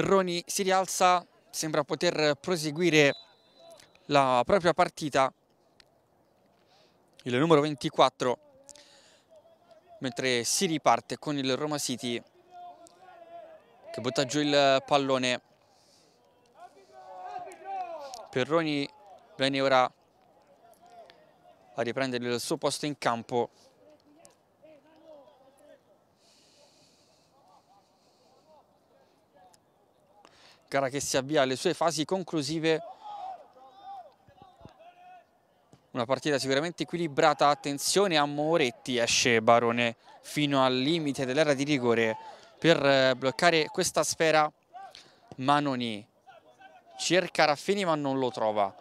Perroni si rialza, sembra poter proseguire la propria partita. Il numero 24, mentre si riparte con il Roma City che butta giù il pallone. Perroni viene ora a riprendere il suo posto in campo. gara che si avvia alle sue fasi conclusive una partita sicuramente equilibrata attenzione a Moretti esce Barone fino al limite dell'era di rigore per eh, bloccare questa sfera Manoni cerca Raffini ma non lo trova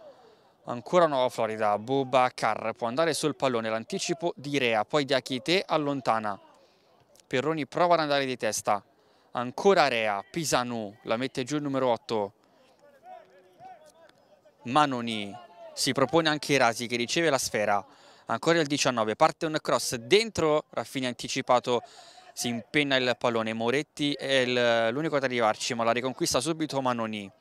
ancora Nuova Florida Bubacar può andare sul pallone l'anticipo di Rea poi di Achite allontana Perroni prova ad andare di testa ancora Rea, Pisanu la mette giù il numero 8 Manoni si propone anche Rasi che riceve la sfera ancora il 19 parte un cross dentro Raffini anticipato si impenna il pallone Moretti è l'unico ad arrivarci ma la riconquista subito Manoni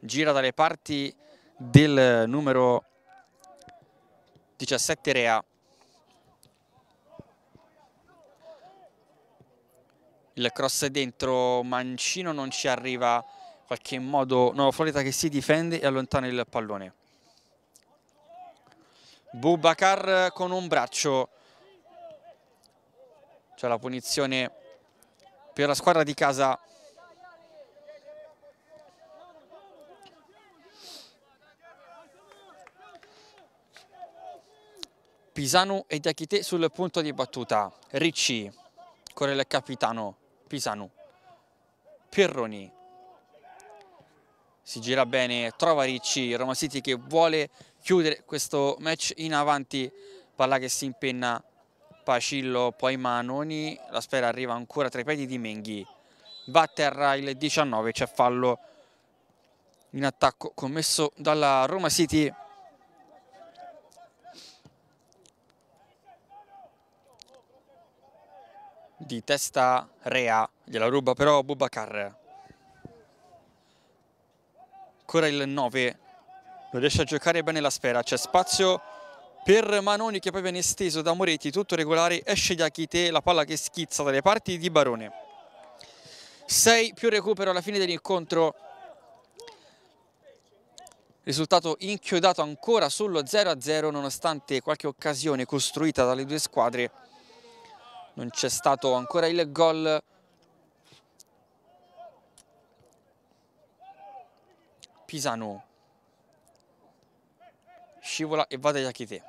gira dalle parti del numero 17 Rea il cross dentro Mancino non ci arriva in qualche modo Nuova Florida che si difende e allontana il pallone Bubacar con un braccio c'è la punizione per la squadra di casa Pisano e Diachite sul punto di battuta Ricci corre il capitano Pisanu, Perroni. si gira bene, trova Ricci, Roma City che vuole chiudere questo match in avanti, palla che si impenna Pacillo, poi Manoni, la sfera arriva ancora tra i piedi di Menghi, va a terra il 19, c'è fallo in attacco commesso dalla Roma City. di testa Rea, gliela ruba però Bubacar. Ancora il 9, non riesce a giocare bene la sfera, c'è spazio per Manoni che poi viene esteso da Moretti, tutto regolare, esce di Achite, la palla che schizza dalle parti di Barone. 6 più recupero alla fine dell'incontro. Risultato inchiodato ancora sullo 0-0 nonostante qualche occasione costruita dalle due squadre non c'è stato ancora il gol Pisano scivola e va da Iachite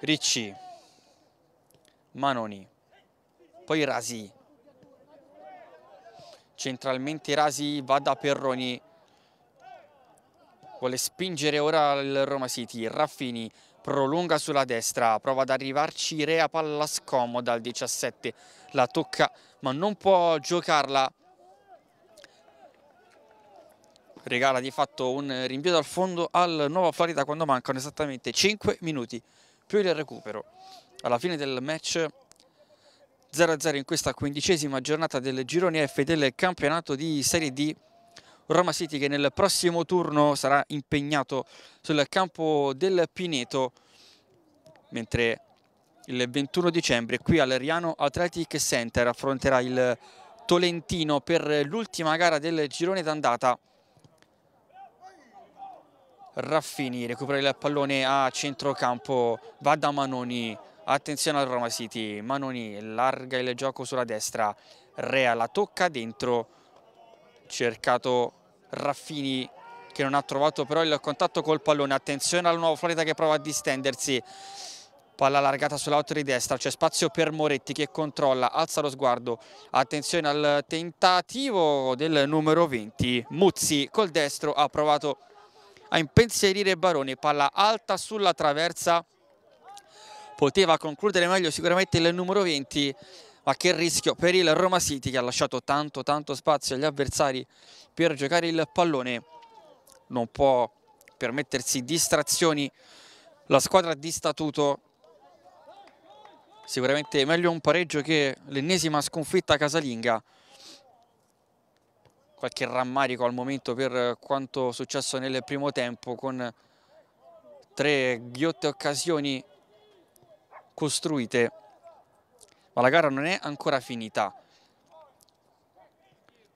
Ricci Manoni poi Rasi centralmente Rasi va da Perroni vuole spingere ora il Roma City Raffini prolunga sulla destra, prova ad arrivarci Rea, palla scomoda al 17, la tocca ma non può giocarla. Regala di fatto un rinvio dal fondo al Nuova Florida quando mancano esattamente 5 minuti più il recupero. Alla fine del match 0-0 in questa quindicesima giornata del girone F del campionato di Serie D Roma City che nel prossimo turno sarà impegnato sul campo del Pineto, mentre il 21 dicembre qui al Riano Athletic Center affronterà il Tolentino per l'ultima gara del girone d'andata. Raffini recupera il pallone a centrocampo, va da Manoni, attenzione al Roma City, Manoni larga il gioco sulla destra, Rea la tocca dentro, cercato Raffini che non ha trovato però il contatto col pallone, attenzione alla nuova Florida che prova a distendersi, palla allargata sull'auto di destra, c'è spazio per Moretti che controlla, alza lo sguardo, attenzione al tentativo del numero 20, Muzzi col destro ha provato a impensierire Baroni, palla alta sulla traversa, poteva concludere meglio sicuramente il numero 20 ma che rischio per il Roma City che ha lasciato tanto tanto spazio agli avversari per giocare il pallone non può permettersi distrazioni la squadra di statuto sicuramente meglio un pareggio che l'ennesima sconfitta casalinga qualche rammarico al momento per quanto successo nel primo tempo con tre ghiotte occasioni costruite ma la gara non è ancora finita.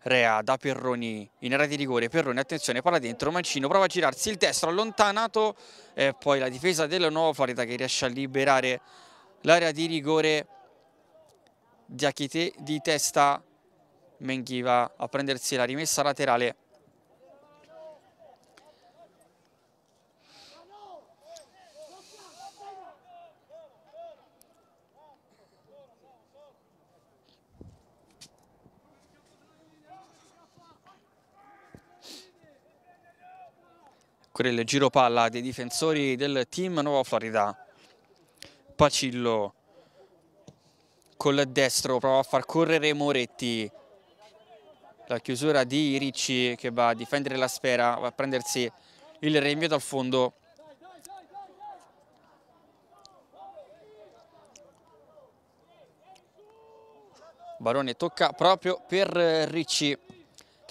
Rea da Perroni in area di rigore, Perroni attenzione, palla dentro, Mancino prova a girarsi il destro allontanato e poi la difesa della Nuova Florida che riesce a liberare l'area di rigore di Achite di testa Menghiva a prendersi la rimessa laterale con il giro palla dei difensori del team Nuova Florida. Pacillo col destro prova a far correre Moretti. La chiusura di Ricci che va a difendere la sfera, va a prendersi il rinvio dal fondo. Barone tocca proprio per Ricci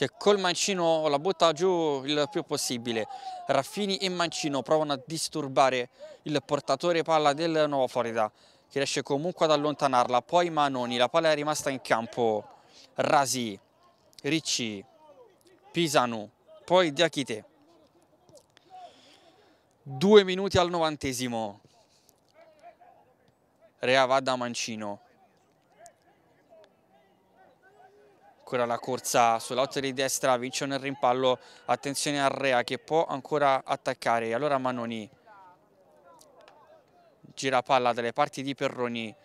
che col mancino la butta giù il più possibile. Raffini e Mancino provano a disturbare il portatore palla del Nuova Florida che riesce comunque ad allontanarla. Poi Manoni, la palla è rimasta in campo. Rasi, Ricci, Pisanu, poi Diachite. Due minuti al novantesimo. Rea va da Mancino. ancora la corsa sulla lotta di destra, vince nel rimpallo, attenzione a Rea che può ancora attaccare, allora Manoni gira palla dalle parti di Perroni,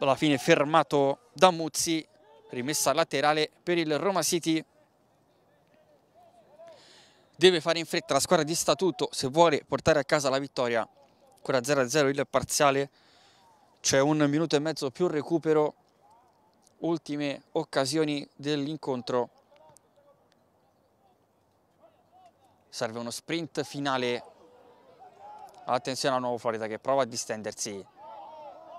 alla fine fermato da Muzzi, rimessa laterale per il Roma City. Deve fare in fretta la squadra di statuto se vuole portare a casa la vittoria. Ancora 0-0 il parziale, c'è cioè un minuto e mezzo più recupero ultime occasioni dell'incontro. Serve uno sprint finale. Attenzione a nuovo Florida che prova a distendersi.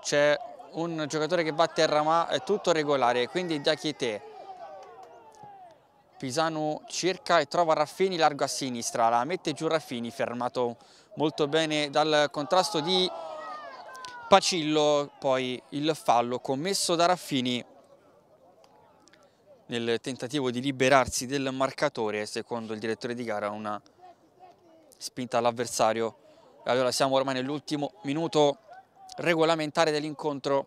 C'è un giocatore che va a terra ma è tutto regolare, quindi da Pisano cerca e trova Raffini largo a sinistra, la mette giù Raffini fermato molto bene dal contrasto di Pacillo, poi il fallo commesso da Raffini nel tentativo di liberarsi del marcatore, secondo il direttore di gara, una spinta all'avversario. Allora siamo ormai nell'ultimo minuto regolamentare dell'incontro.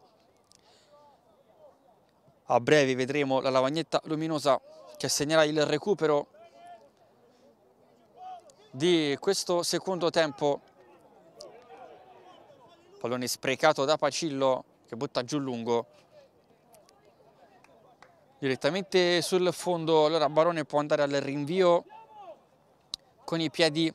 A breve vedremo la lavagnetta luminosa che segnerà il recupero di questo secondo tempo. Pallone sprecato da Pacillo che butta giù lungo direttamente sul fondo allora Barone può andare al rinvio con i piedi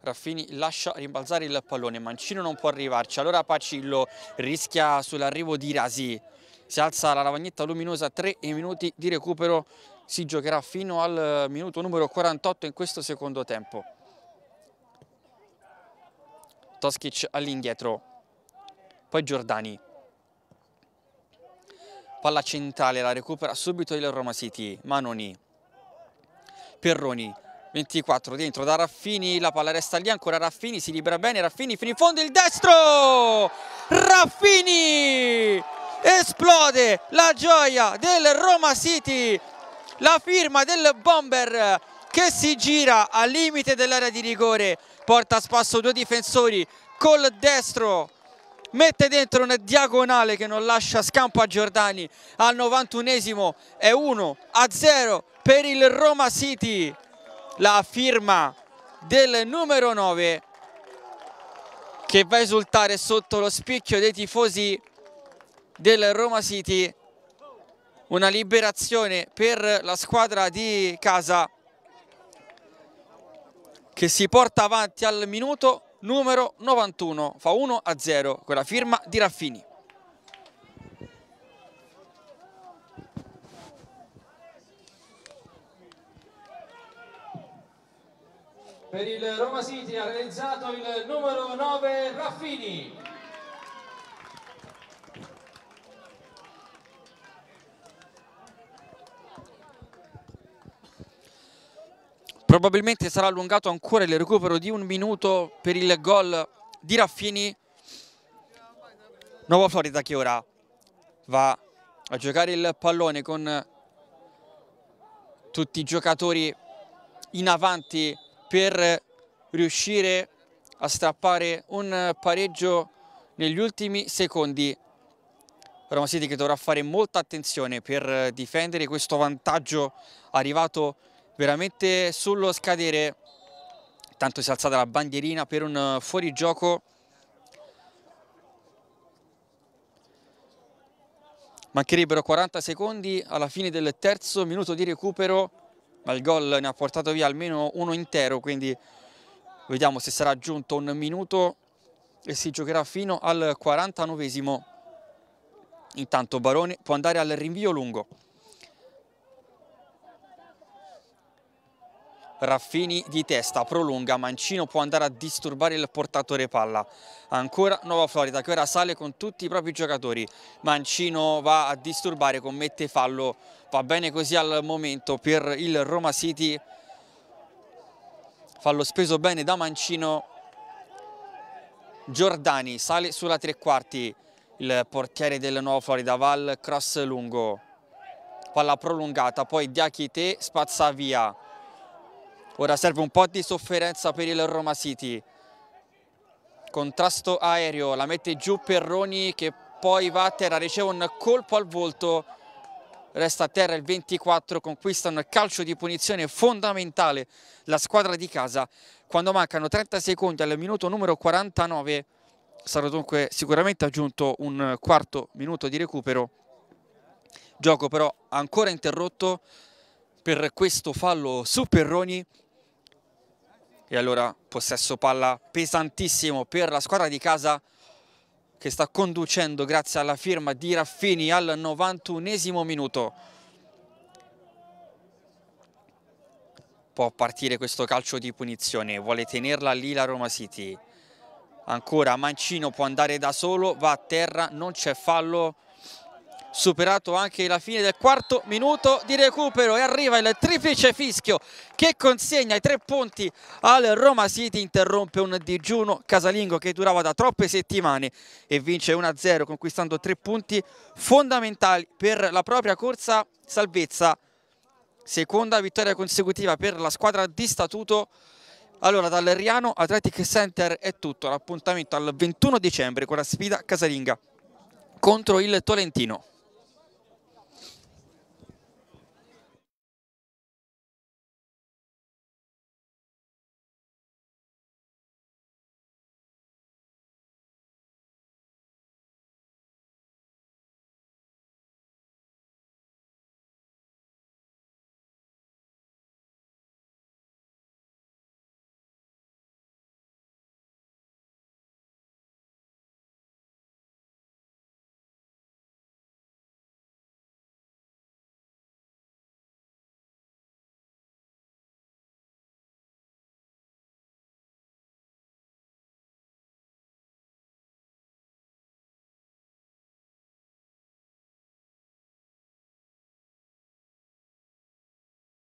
Raffini lascia rimbalzare il pallone, Mancino non può arrivarci, allora Pacillo rischia sull'arrivo di Rasi, si alza la lavagnetta luminosa, 3 minuti di recupero si giocherà fino al eh, minuto numero 48 in questo secondo tempo. Toskic all'indietro, poi Giordani. Palla centrale, la recupera subito il Roma City, Manoni. Perroni, 24 dentro da Raffini, la palla resta lì ancora Raffini, si libera bene, Raffini fino in fondo, il destro! Raffini! Esplode la gioia del Roma City la firma del bomber che si gira al limite dell'area di rigore, porta a spasso due difensori col destro mette dentro una diagonale che non lascia scampo a Giordani al 91esimo è 1 a 0 per il Roma City la firma del numero 9 che va a esultare sotto lo spicchio dei tifosi del Roma City una liberazione per la squadra di casa che si porta avanti al minuto numero 91, fa 1 a 0 con la firma di Raffini. Per il Roma City ha realizzato il numero 9 Raffini. probabilmente sarà allungato ancora il recupero di un minuto per il gol di Raffini Nuova Florida che ora va a giocare il pallone con tutti i giocatori in avanti per riuscire a strappare un pareggio negli ultimi secondi Roma City che dovrà fare molta attenzione per difendere questo vantaggio arrivato veramente sullo scadere tanto si è alzata la bandierina per un eh, fuorigioco mancherebbero 40 secondi alla fine del terzo minuto di recupero ma il gol ne ha portato via almeno uno intero quindi vediamo se sarà aggiunto un minuto e si giocherà fino al 49esimo intanto Barone può andare al rinvio lungo Raffini di testa, prolunga, Mancino può andare a disturbare il portatore palla. Ancora Nuova Florida che ora sale con tutti i propri giocatori. Mancino va a disturbare, commette fallo, va bene così al momento per il Roma City. Fallo speso bene da Mancino. Giordani sale sulla tre quarti, il portiere del Nuova Florida va al cross lungo. Palla prolungata, poi Diachite spazza via Ora serve un po' di sofferenza per il Roma City. Contrasto aereo, la mette giù Perroni che poi va a terra, riceve un colpo al volto. Resta a terra il 24, conquista un calcio di punizione fondamentale la squadra di casa. Quando mancano 30 secondi al minuto numero 49 sarà dunque sicuramente aggiunto un quarto minuto di recupero. Gioco però ancora interrotto per questo fallo su Perroni e allora possesso palla pesantissimo per la squadra di casa che sta conducendo grazie alla firma di Raffini al 91 esimo minuto. Può partire questo calcio di punizione, vuole tenerla lì la Roma City. Ancora Mancino può andare da solo, va a terra, non c'è fallo superato anche la fine del quarto minuto di recupero e arriva il triplice fischio che consegna i tre punti al Roma City, interrompe un digiuno casalingo che durava da troppe settimane e vince 1-0 conquistando tre punti fondamentali per la propria corsa salvezza, seconda vittoria consecutiva per la squadra di statuto allora, dal Riano Athletic Center è tutto. L'appuntamento al 21 dicembre con la sfida casalinga contro il Tolentino.